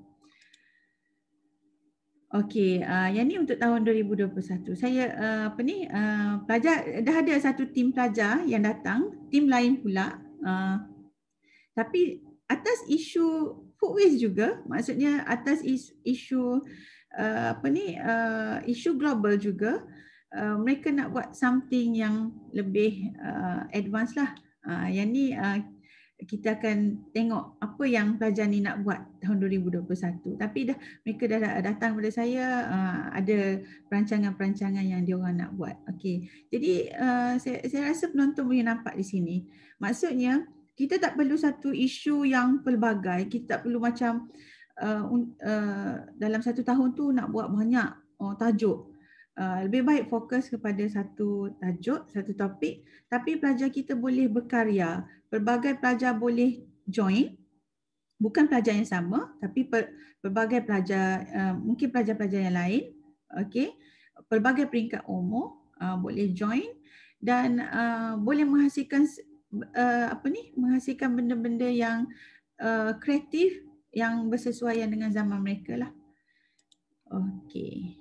Okey, uh, yang ni untuk tahun 2021. Saya uh, apa ni uh, pelajar dah ada satu tim pelajar yang datang, tim lain pula Ah. tapi atas isu food waste juga maksudnya atas isu, isu uh, ah, apa ni uh, isu global juga uh, mereka nak buat something yang lebih uh, advance lah uh, yang ni uh, kita akan tengok apa yang pelajar ni nak buat tahun 2021 tapi dah mereka dah datang kepada saya uh, ada perancangan-perancangan yang dia orang nak buat okey jadi uh, saya saya rasa penonton boleh nampak di sini maksudnya kita tak perlu satu isu yang pelbagai kita tak perlu macam uh, dalam satu tahun tu nak buat banyak oh, tajuk lebih baik fokus kepada satu tajuk satu topik tapi pelajar kita boleh berkarya Berbagai pelajar boleh join bukan pelajar yang sama tapi per, pelbagai pelajar uh, mungkin pelajar-pelajar yang lain okay. pelbagai peringkat umur uh, boleh join dan uh, boleh menghasilkan uh, apa ni menghasilkan benda-benda yang uh, kreatif yang bersesuaian dengan zaman mereka lah okay.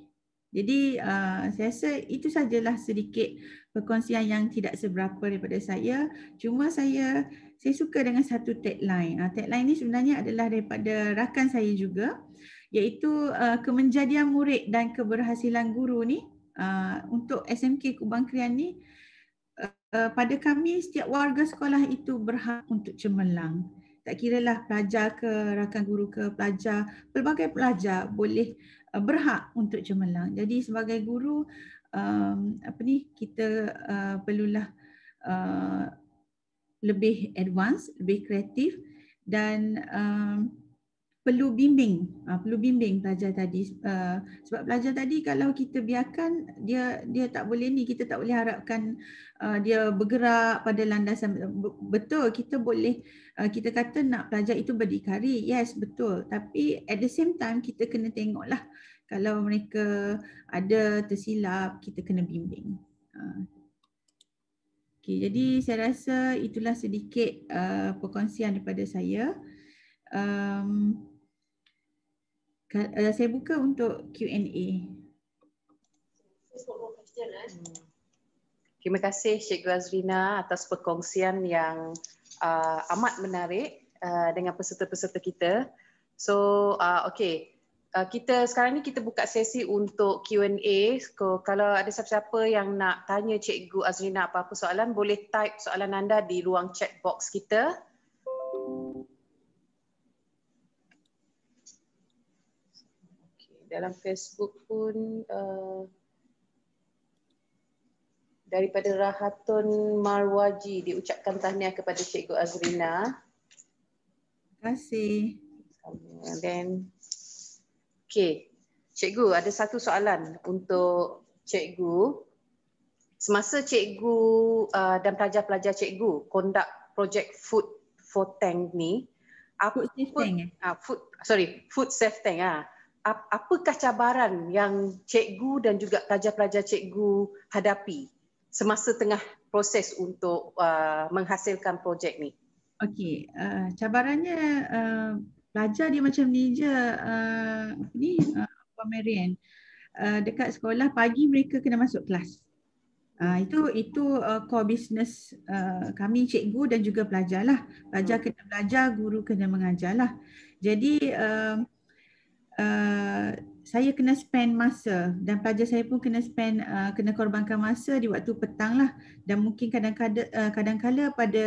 Jadi uh, saya rasa itu sajalah sedikit perkongsian yang tidak seberapa daripada saya. Cuma saya saya suka dengan satu tagline. Uh, tagline ini sebenarnya adalah daripada rakan saya juga iaitu uh, kemenjadian murid dan keberhasilan guru ni uh, untuk SMK Kubang Krian ni uh, pada kami setiap warga sekolah itu berhak untuk cemerlang tak kira lah pelajar ke rakan guru ke pelajar pelbagai pelajar boleh eh, berhak untuk cemerlang jadi sebagai guru um, apa ni kita uh, perlulah uh, lebih advance lebih kreatif dan um, perlu bimbing uh, perlu bimbing pelajar tadi uh, sebab pelajar tadi kalau kita biarkan dia dia tak boleh ni kita tak boleh harapkan uh, dia bergerak pada landasan betul kita boleh uh, kita kata nak pelajar itu berdikari yes betul tapi at the same time kita kena tengoklah kalau mereka ada tersilap kita kena bimbing uh. Okay, jadi saya rasa itulah sedikit uh, perkongsian daripada saya. Um... Uh, saya buka untuk Q&A. Hmm. Terima kasih Cikgu Azrina atas perkongsian yang uh, amat menarik uh, dengan peserta-peserta kita. So, uh, okay. Uh, kita sekarang ni kita buka sesi untuk Q&A. So, kalau ada siapa-siapa yang nak tanya Cikgu Azrina apa-apa soalan, boleh type soalan anda di ruang chat box kita. dalam Facebook pun eh, daripada Rahatun Marwaji diucapkan tahniah kepada Cikgu Azrina. Terima kasih. Then okay. Cikgu ada satu soalan untuk Cikgu. Semasa Cikgu eh, dan pelajar-pelajar Cikgu kondak projek Food for Tank ni, apa eh? food, food, tank, uh, food sorry food safe tank ah uh apakah cabaran yang cikgu dan juga pelajar-pelajar cikgu hadapi semasa tengah proses untuk uh, menghasilkan projek ni? Okey, uh, cabarannya uh, pelajar dia macam ni je uh, ni uh, Puan Marian. Uh, dekat sekolah pagi mereka kena masuk kelas. Uh, itu itu uh, core business uh, kami cikgu dan juga pelajar lah. Hmm. Pelajar kena belajar, guru kena mengajar lah. Jadi uh, Uh, saya kena spend masa dan pelajar saya pun kena spend uh, kena korbankan masa di waktu petang lah dan mungkin kadang-kadang uh, kadang-kala uh, pada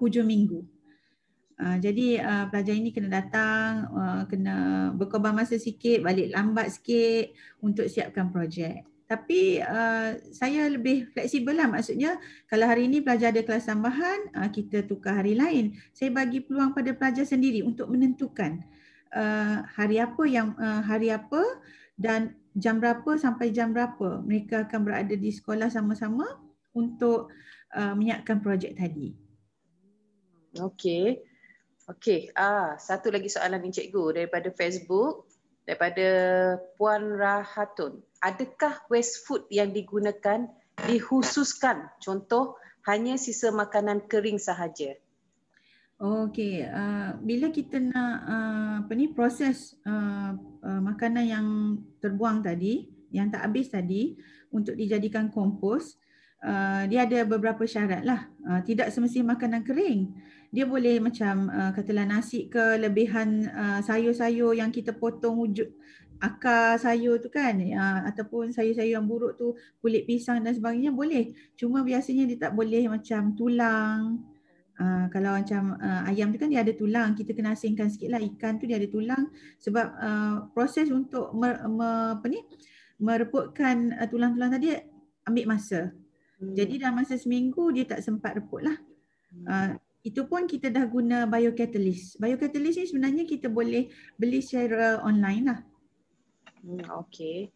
hujung minggu. Uh, jadi uh, pelajar ini kena datang, uh, kena berkorban masa sikit, balik lambat sikit untuk siapkan projek. Tapi uh, saya lebih fleksibel lah maksudnya kalau hari ini pelajar ada kelas tambahan, uh, kita tukar hari lain. Saya bagi peluang pada pelajar sendiri untuk menentukan Eh, hari apa yang uh, hari apa dan jam berapa sampai jam berapa mereka akan berada di sekolah sama-sama untuk uh, menyiapkan projek tadi. Okey. Okey, ah satu lagi soalan ni cikgu daripada Facebook daripada Puan Rahatun. Adakah waste food yang digunakan dihususkan contoh hanya sisa makanan kering sahaja? Okey, uh, bila kita nak uh, apa ni proses uh, uh, makanan yang terbuang tadi, yang tak habis tadi untuk dijadikan kompos, uh, dia ada beberapa syarat lah. Uh, tidak semestinya makanan kering. Dia boleh macam uh, katalah nasi ke lebihan uh, sayur-sayur yang kita potong wujud akar sayur tu kan uh, ataupun sayur-sayur yang buruk tu kulit pisang dan sebagainya boleh. Cuma biasanya dia tak boleh macam tulang, Ah, kalau macam uh, ayam tu kan dia ada tulang kita kena asingkan sikitlah ikan tu dia ada tulang sebab uh, proses untuk me, me, apa ni mereputkan uh, tulang-tulang tadi ambil masa. Hmm. Jadi dalam masa seminggu dia tak sempat reputlah. Hmm. Uh, itu pun kita dah guna biocatalyst. Biocatalyst ni sebenarnya kita boleh beli secara online lah. Hmm, okay.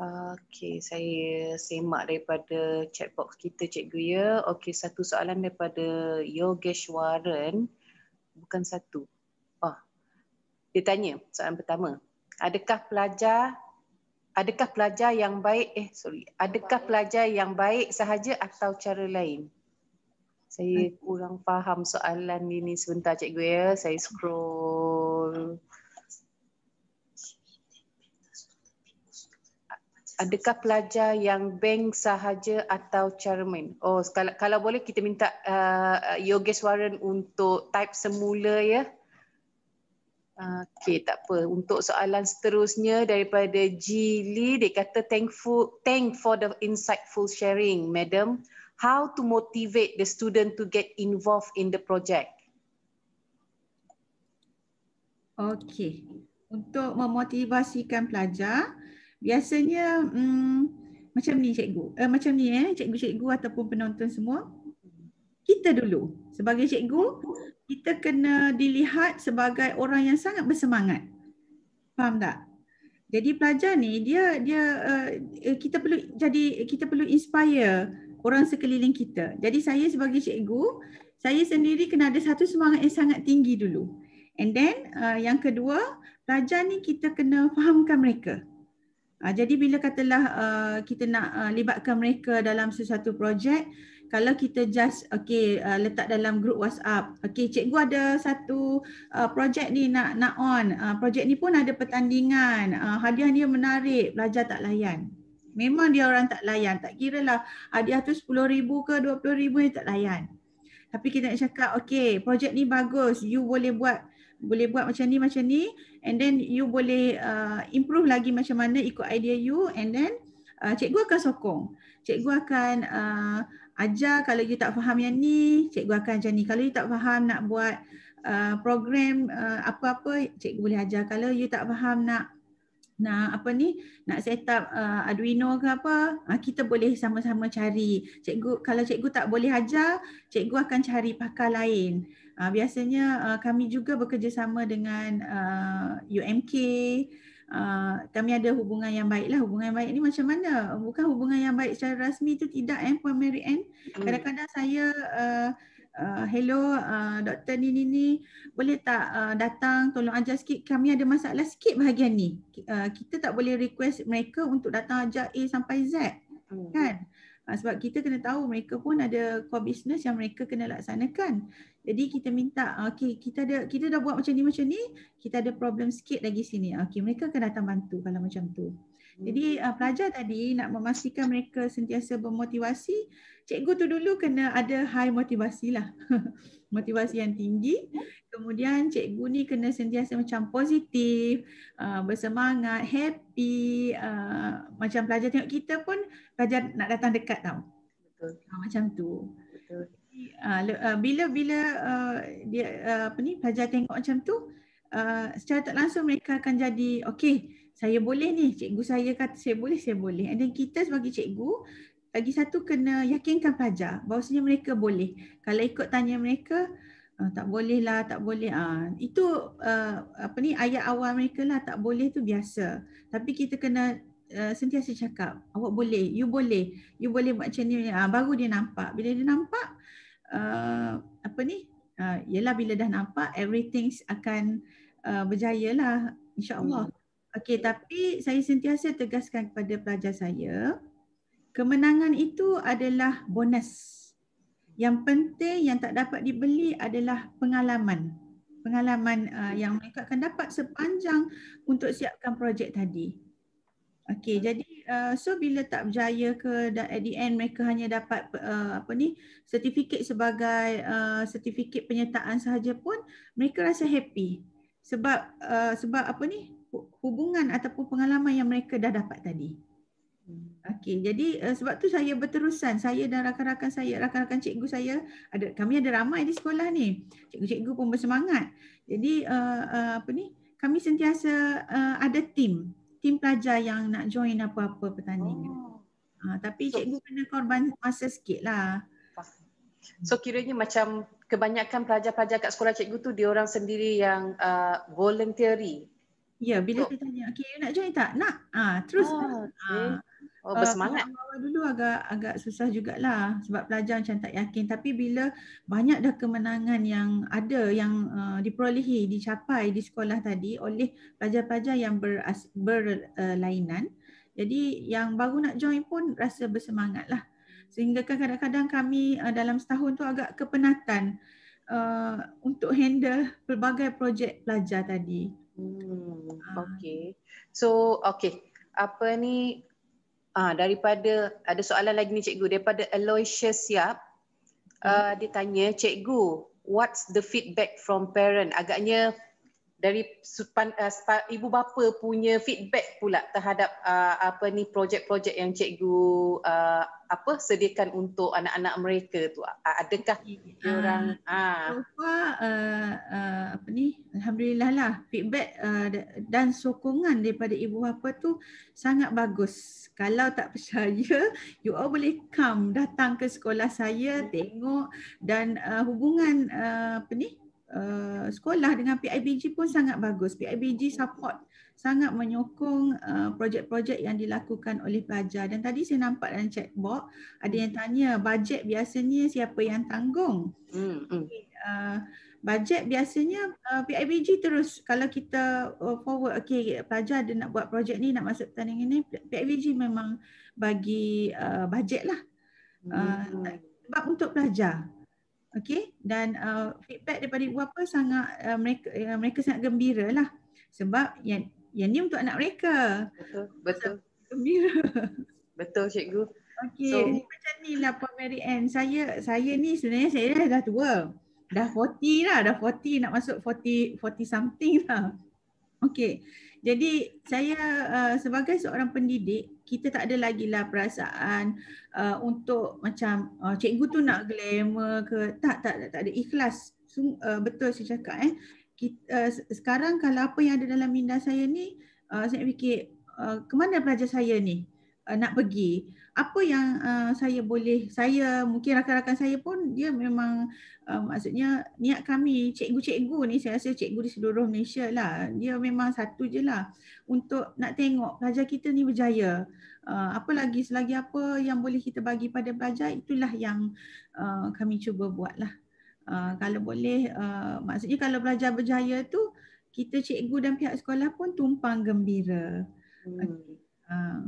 Okey, saya semak daripada chatbox kita cikgu ya. Okey, satu soalan daripada Yogesh Warren. Bukan satu. Oh. Dia tanya soalan pertama. Adakah pelajar adakah pelajar yang baik eh sorry, adakah pelajar yang baik sahaja atau cara lain? Saya hmm. kurang faham soalan ini sebentar cikgu ya. Saya scroll. adakah pelajar yang bank sahaja atau chairman? Oh, kalau, kalau boleh kita minta uh, uh, Yogesh Warren untuk type semula ya. Uh, Okey, tak apa. Untuk soalan seterusnya daripada G. Lee, dia kata thankful, thank for the insightful sharing, madam. How to motivate the student to get involved in the project? Okay, Untuk memotivasikan pelajar, biasanya hmm, macam ni cikgu eh, macam ni eh cikgu-cikgu ataupun penonton semua kita dulu sebagai cikgu kita kena dilihat sebagai orang yang sangat bersemangat faham tak jadi pelajar ni dia dia uh, kita perlu jadi kita perlu inspire orang sekeliling kita jadi saya sebagai cikgu saya sendiri kena ada satu semangat yang sangat tinggi dulu and then uh, yang kedua pelajar ni kita kena fahamkan mereka Ha, jadi bila katalah uh, kita nak uh, libatkan mereka dalam sesuatu projek kalau kita just okay uh, letak dalam group WhatsApp okay cikgu ada satu uh, projek ni nak nak on uh, projek ni pun ada pertandingan uh, hadiah dia menarik pelajar tak layan memang dia orang tak layan tak kira kiralah hadiah tu 10000 ke 20000 dia tak layan tapi kita nak cakap okay projek ni bagus you boleh buat boleh buat macam ni macam ni and then you boleh uh, improve lagi macam mana ikut idea you and then uh, cikgu akan sokong. Cikgu akan uh, ajar kalau you tak faham yang ni, cikgu akan ajar ni. Kalau you tak faham nak buat uh, program uh, apa-apa, cikgu boleh ajar. Kalau you tak faham nak nak apa ni nak set up uh, arduino ke apa uh, kita boleh sama-sama cari cikgu kalau cikgu tak boleh ajar cikgu akan cari pakar lain Uh, biasanya uh, kami juga bekerjasama dengan uh, ah, UMK. Uh, kami ada hubungan yang baik lah. Hubungan yang baik ni macam mana? Bukan hubungan yang baik secara rasmi tu tidak eh Puan Mary Ann. Hmm. Kadang-kadang saya uh, Uh, hello uh, doktor ni ni boleh tak uh, datang tolong ajar sikit kami ada masalah sikit bahagian ni uh, kita tak boleh request mereka untuk datang ajar A sampai Z hmm. kan uh, sebab kita kena tahu mereka pun ada core business yang mereka kena laksanakan jadi kita minta, okay, kita ada kita dah buat macam ni macam ni, kita ada problem sikit lagi sini. Okay, mereka akan datang bantu kalau macam tu. Jadi hmm. uh, pelajar tadi nak memastikan mereka sentiasa bermotivasi, cikgu tu dulu kena ada high motivasi lah. motivasi yang tinggi. Kemudian cikgu ni kena sentiasa macam positif, uh, bersemangat, happy. Uh, macam pelajar tengok kita pun, pelajar nak datang dekat tau. Betul. Uh, macam tu. Betul. Ah, ah, bila bila uh, dia uh, apa ni pelajar tengok macam tu uh, secara tak langsung mereka akan jadi okey saya boleh ni cikgu saya kata saya boleh saya boleh and then kita sebagai cikgu lagi satu kena yakinkan pelajar bahawasanya mereka boleh kalau ikut tanya mereka uh, tak boleh lah tak boleh uh, itu uh, apa ni ayat awal mereka lah tak boleh tu biasa tapi kita kena Uh, sentiasa cakap awak boleh you boleh you boleh macam ni uh, baru dia nampak bila dia nampak Uh, apa ni? Uh, yelah bila dah nampak everything akan uh, berjaya lah insyaAllah. Hmm. Okey tapi saya sentiasa tegaskan kepada pelajar saya kemenangan itu adalah bonus. Yang penting yang tak dapat dibeli adalah pengalaman. Pengalaman uh, yang mereka akan dapat sepanjang untuk siapkan projek tadi. Okey, hmm. jadi uh, so bila tak berjaya ke dan at the end mereka hanya dapat uh, apa ni sertifikat sebagai uh, sertifikat penyertaan sahaja pun mereka rasa happy sebab uh, sebab apa ni hubungan ataupun pengalaman yang mereka dah dapat tadi. Hmm. Okey, jadi uh, sebab tu saya berterusan saya dan rakan-rakan saya, rakan-rakan cikgu saya ada kami ada ramai di sekolah ni. Cikgu-cikgu pun bersemangat. Jadi uh, uh, apa ni kami sentiasa uh, ada tim tim pelajar yang nak join apa-apa pertandingan. Oh. Ha, tapi so, cikgu kena korban masa sikit lah. So kiranya macam kebanyakan pelajar-pelajar kat sekolah cikgu tu dia orang sendiri yang uh, voluntary. Ya, bila so, dia tanya, okay, nak join tak? Nak. Ha, terus. Oh, okay. ha. Oh, eh, bersemangat. Awal-awal dulu agak agak susah jugalah sebab pelajar macam tak yakin. Tapi bila banyak dah kemenangan yang ada, yang uh, diperolehi, dicapai di sekolah tadi oleh pelajar-pelajar yang beras, berlainan. Jadi yang baru nak join pun rasa bersemangat lah. Sehingga kan kadang-kadang kami uh, dalam setahun tu agak kepenatan uh, untuk handle pelbagai projek pelajar tadi. Hmm, ah. okay. So, okay. Apa ni Ah, daripada ada soalan lagi ni cikgu daripada Aloysius siap. Uh, dia tanya, cikgu, what's the feedback from parent? Agaknya dari sudut uh, eh, ibu bapa punya feedback pula terhadap uh, apa ni projek-projek yang cikgu uh, apa sediakan untuk anak-anak mereka tu ah, adakah okay. orang ah uh, uh, uh, apa ni alhamdulillah lah feedback uh, dan sokongan daripada ibu bapa tu sangat bagus kalau tak percaya you all boleh come datang ke sekolah saya tengok dan uh, hubungan uh, apa ni Eh, sekolah dengan PIBG pun sangat bagus. PIBG support sangat menyokong eh, projek-projek uh, yang dilakukan oleh pelajar. Dan tadi saya nampak dalam chatbox ada yang tanya bajet biasanya siapa yang tanggung? Hmm. hmm. Okay. Uh, eh, Bajet biasanya uh, PIBG terus kalau kita uh, forward okay pelajar ada nak buat projek ni nak masuk pertandingan ni PIBG memang bagi uh, bajet lah uh, hmm. sebab untuk pelajar Okay, dan uh, feedback daripada ibu bapa sangat uh, mereka uh, mereka sangat gembira lah sebab yang yang ni untuk anak mereka. Betul, betul. gembira. Betul cikgu. Okay, so, macam ni lah Puan Mary Ann. Saya, saya ni sebenarnya saya dah tua. Dah 40 lah, dah 40 nak masuk 40, 40 something lah. Okey. Jadi saya uh, sebagai seorang pendidik, kita tak ada lagi lah perasaan uh, untuk macam uh, cikgu tu nak glamour ke. Tak, tak, tak, tak ada ikhlas. Sum, uh, betul saya cakap eh. Kita, uh, sekarang kalau apa yang ada dalam minda saya ni, uh, saya fikir uh, ke mana pelajar saya ni? uh, nak pergi apa yang uh, saya boleh saya mungkin rakan-rakan saya pun dia memang uh, maksudnya niat kami cikgu-cikgu ni saya rasa cikgu di seluruh Malaysia lah dia memang satu je lah untuk nak tengok pelajar kita ni berjaya uh, apa lagi selagi apa yang boleh kita bagi pada pelajar itulah yang uh, kami cuba buat lah uh, kalau boleh uh, maksudnya kalau pelajar berjaya tu kita cikgu dan pihak sekolah pun tumpang gembira hmm. uh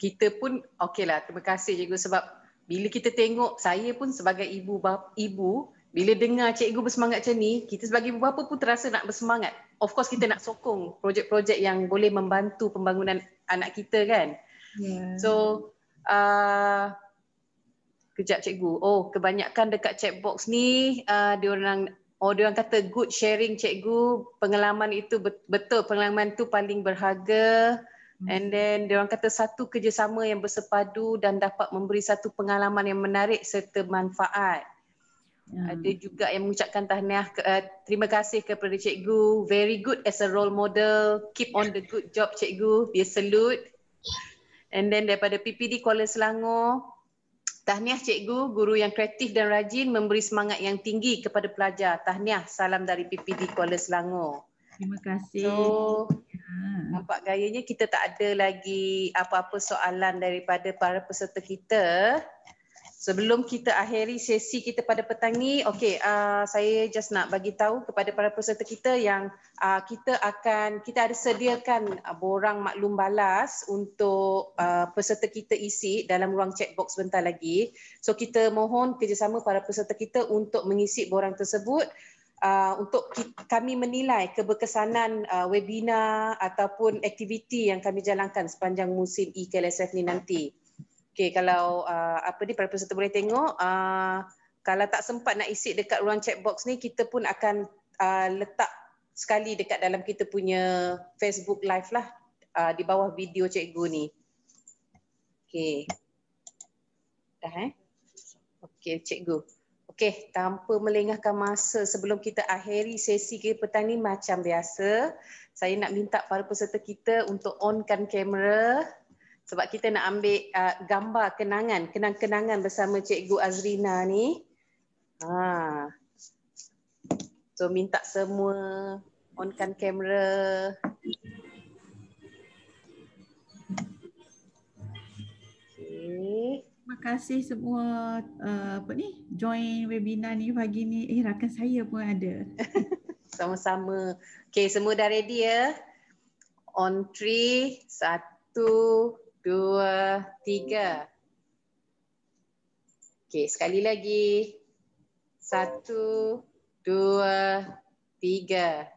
kita pun okeylah terima kasih cikgu sebab bila kita tengok saya pun sebagai ibu bapa ibu bila dengar cikgu bersemangat macam ni kita sebagai ibu bapa pun terasa nak bersemangat of course kita nak sokong projek-projek yang boleh membantu pembangunan anak kita kan yeah. so a uh, kejap cikgu oh kebanyakan dekat chat box ni uh, dia orang Oh, dia orang kata good sharing cikgu. Pengalaman itu betul. Pengalaman tu paling berharga. Hmm. And then dia orang kata satu kerjasama yang bersepadu dan dapat memberi satu pengalaman yang menarik serta manfaat. Yeah. Hmm. Ada juga yang mengucapkan tahniah ke, uh, terima kasih kepada cikgu. Very good as a role model. Keep on the good job cikgu. Dia salute. And then daripada PPD Kuala Selangor Tahniah cikgu, guru yang kreatif dan rajin memberi semangat yang tinggi kepada pelajar. Tahniah, salam dari PPD Kuala Selangor. Terima kasih. So, Hmm. Nampak gayanya kita tak ada lagi apa-apa soalan daripada para peserta kita. Sebelum kita akhiri sesi kita pada petang ni, okey, uh, saya just nak bagi tahu kepada para peserta kita yang uh, kita akan kita ada sediakan uh, borang maklum balas untuk uh, peserta kita isi dalam ruang chat box sebentar lagi. So kita mohon kerjasama para peserta kita untuk mengisi borang tersebut Uh, untuk kami menilai keberkesanan uh, webinar ataupun aktiviti yang kami jalankan sepanjang musim EKLSF ni nanti. Okey, kalau uh, apa ni para peserta boleh tengok uh, kalau tak sempat nak isi dekat ruang chat box ni kita pun akan uh, letak sekali dekat dalam kita punya Facebook live lah uh, di bawah video cikgu ni. Okey. Dah eh? Okey, cikgu. Okey, tanpa melengahkan masa sebelum kita akhiri sesi kita petang ni macam biasa, saya nak minta para peserta kita untuk onkan kamera sebab kita nak ambil uh, gambar kenangan, kenang-kenangan bersama Cikgu Azrina ni. Ha. So minta semua onkan kamera. Okay. terima kasih semua uh, apa ni join webinar ni pagi ni. Eh rakan saya pun ada. Sama-sama. Okay, semua dah ready ya. On three, satu, dua, tiga. Okay, sekali lagi. Satu, dua, tiga.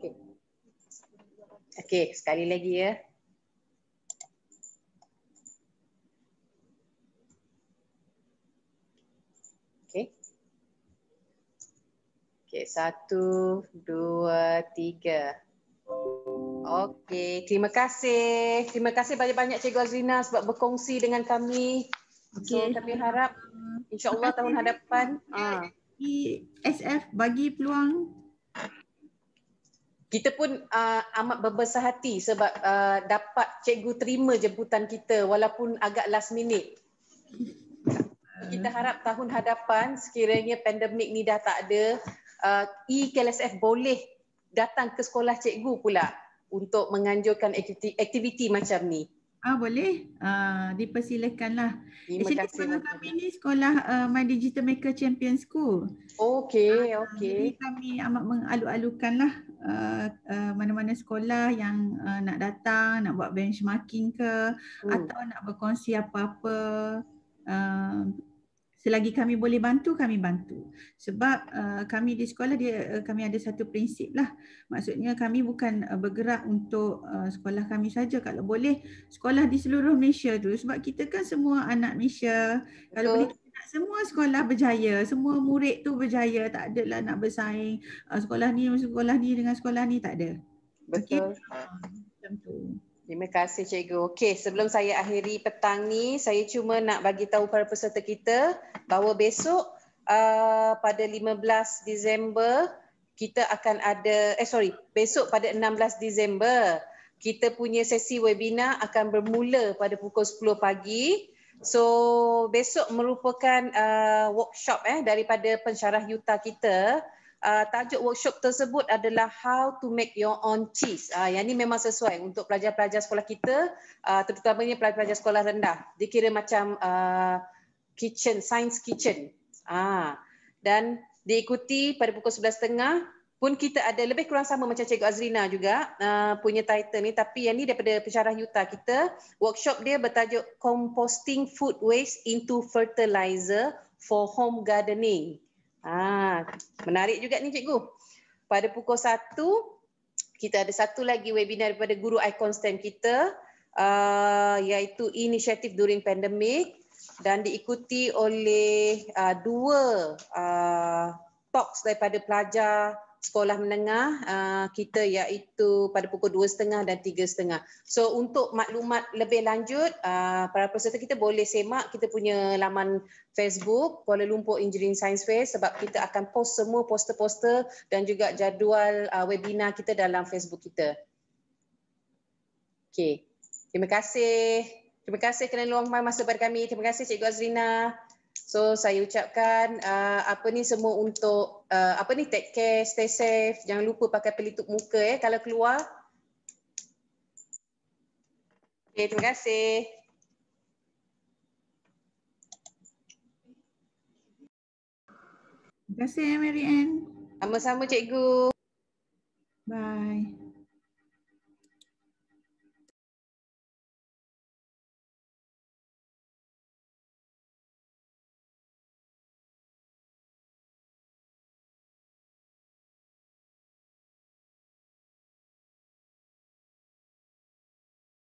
Okay. Okay, sekali lagi ya. Okay. Okay, satu, dua, tiga. Okay, terima kasih. Terima kasih banyak-banyak Cikgu Azrina sebab berkongsi dengan kami. Okay. So, kami harap insya Allah tahun hadapan. Uh. Ha. E SF bagi peluang. Kita pun uh, amat berbesar hati sebab uh, dapat Cikgu terima jemputan kita walaupun agak last minute kita harap tahun hadapan sekiranya pandemik ni dah tak ada uh, eKLSF boleh datang ke sekolah cikgu pula untuk menganjurkan aktiviti, aktiviti macam ni. Ah boleh. Ah dipersilakanlah. Terima kasih sekolah kami ni sekolah uh, My Digital Maker Champion School. Okey, uh, okey. Kami amat mengalu-alukanlah uh, uh, mana-mana sekolah yang uh, nak datang, nak buat benchmarking ke hmm. atau nak berkongsi apa-apa. Uh, selagi kami boleh bantu kami bantu sebab uh, kami di sekolah dia uh, kami ada satu prinsip lah maksudnya kami bukan uh, bergerak untuk uh, sekolah kami saja kalau boleh sekolah di seluruh Malaysia dulu sebab kita kan semua anak Malaysia Betul. kalau boleh nak semua sekolah berjaya, semua murid tu berjaya, tak adalah nak bersaing uh, sekolah ni sekolah ni dengan sekolah ni tak ada. Betul. Okay. Ha, macam tu. Terima kasih cikgu. Okey, sebelum saya akhiri petang ni, saya cuma nak bagi tahu para peserta kita bahawa besok uh, pada 15 Disember kita akan ada eh sorry, besok pada 16 Disember kita punya sesi webinar akan bermula pada pukul 10 pagi. So, besok merupakan uh, workshop eh daripada pensyarah Yuta kita uh, tajuk workshop tersebut adalah how to make your own cheese. Uh, yang ini memang sesuai untuk pelajar-pelajar sekolah kita, uh, terutamanya pelajar-pelajar sekolah rendah. Dikira macam uh, kitchen, science kitchen. Ah, uh, dan diikuti pada pukul sebelas 11.30 pun kita ada lebih kurang sama macam Cikgu Azrina juga uh, punya title ni tapi yang ni daripada pensyarah Yuta kita workshop dia bertajuk composting food waste into fertilizer for home gardening. Ah, menarik juga ni cikgu. Pada pukul 1 kita ada satu lagi webinar daripada guru ikon STEM kita uh, iaitu inisiatif during pandemic dan diikuti oleh uh, dua uh, talks daripada pelajar sekolah menengah uh, kita iaitu pada pukul 2.30 dan 3.30. So untuk maklumat lebih lanjut, uh, para peserta kita boleh semak kita punya laman Facebook Kuala Lumpur Engineering Science Fair sebab kita akan post semua poster-poster dan juga jadual uh, webinar kita dalam Facebook kita. Okay. Terima kasih. Terima kasih kerana luangkan masa kepada kami. Terima kasih Cikgu Azrina. So saya ucapkan uh, apa ni semua untuk uh, apa ni take care, stay safe, jangan lupa pakai pelitup muka eh kalau keluar. Okay, terima kasih. Terima kasih Mary Ann. Sama-sama cikgu. Bye.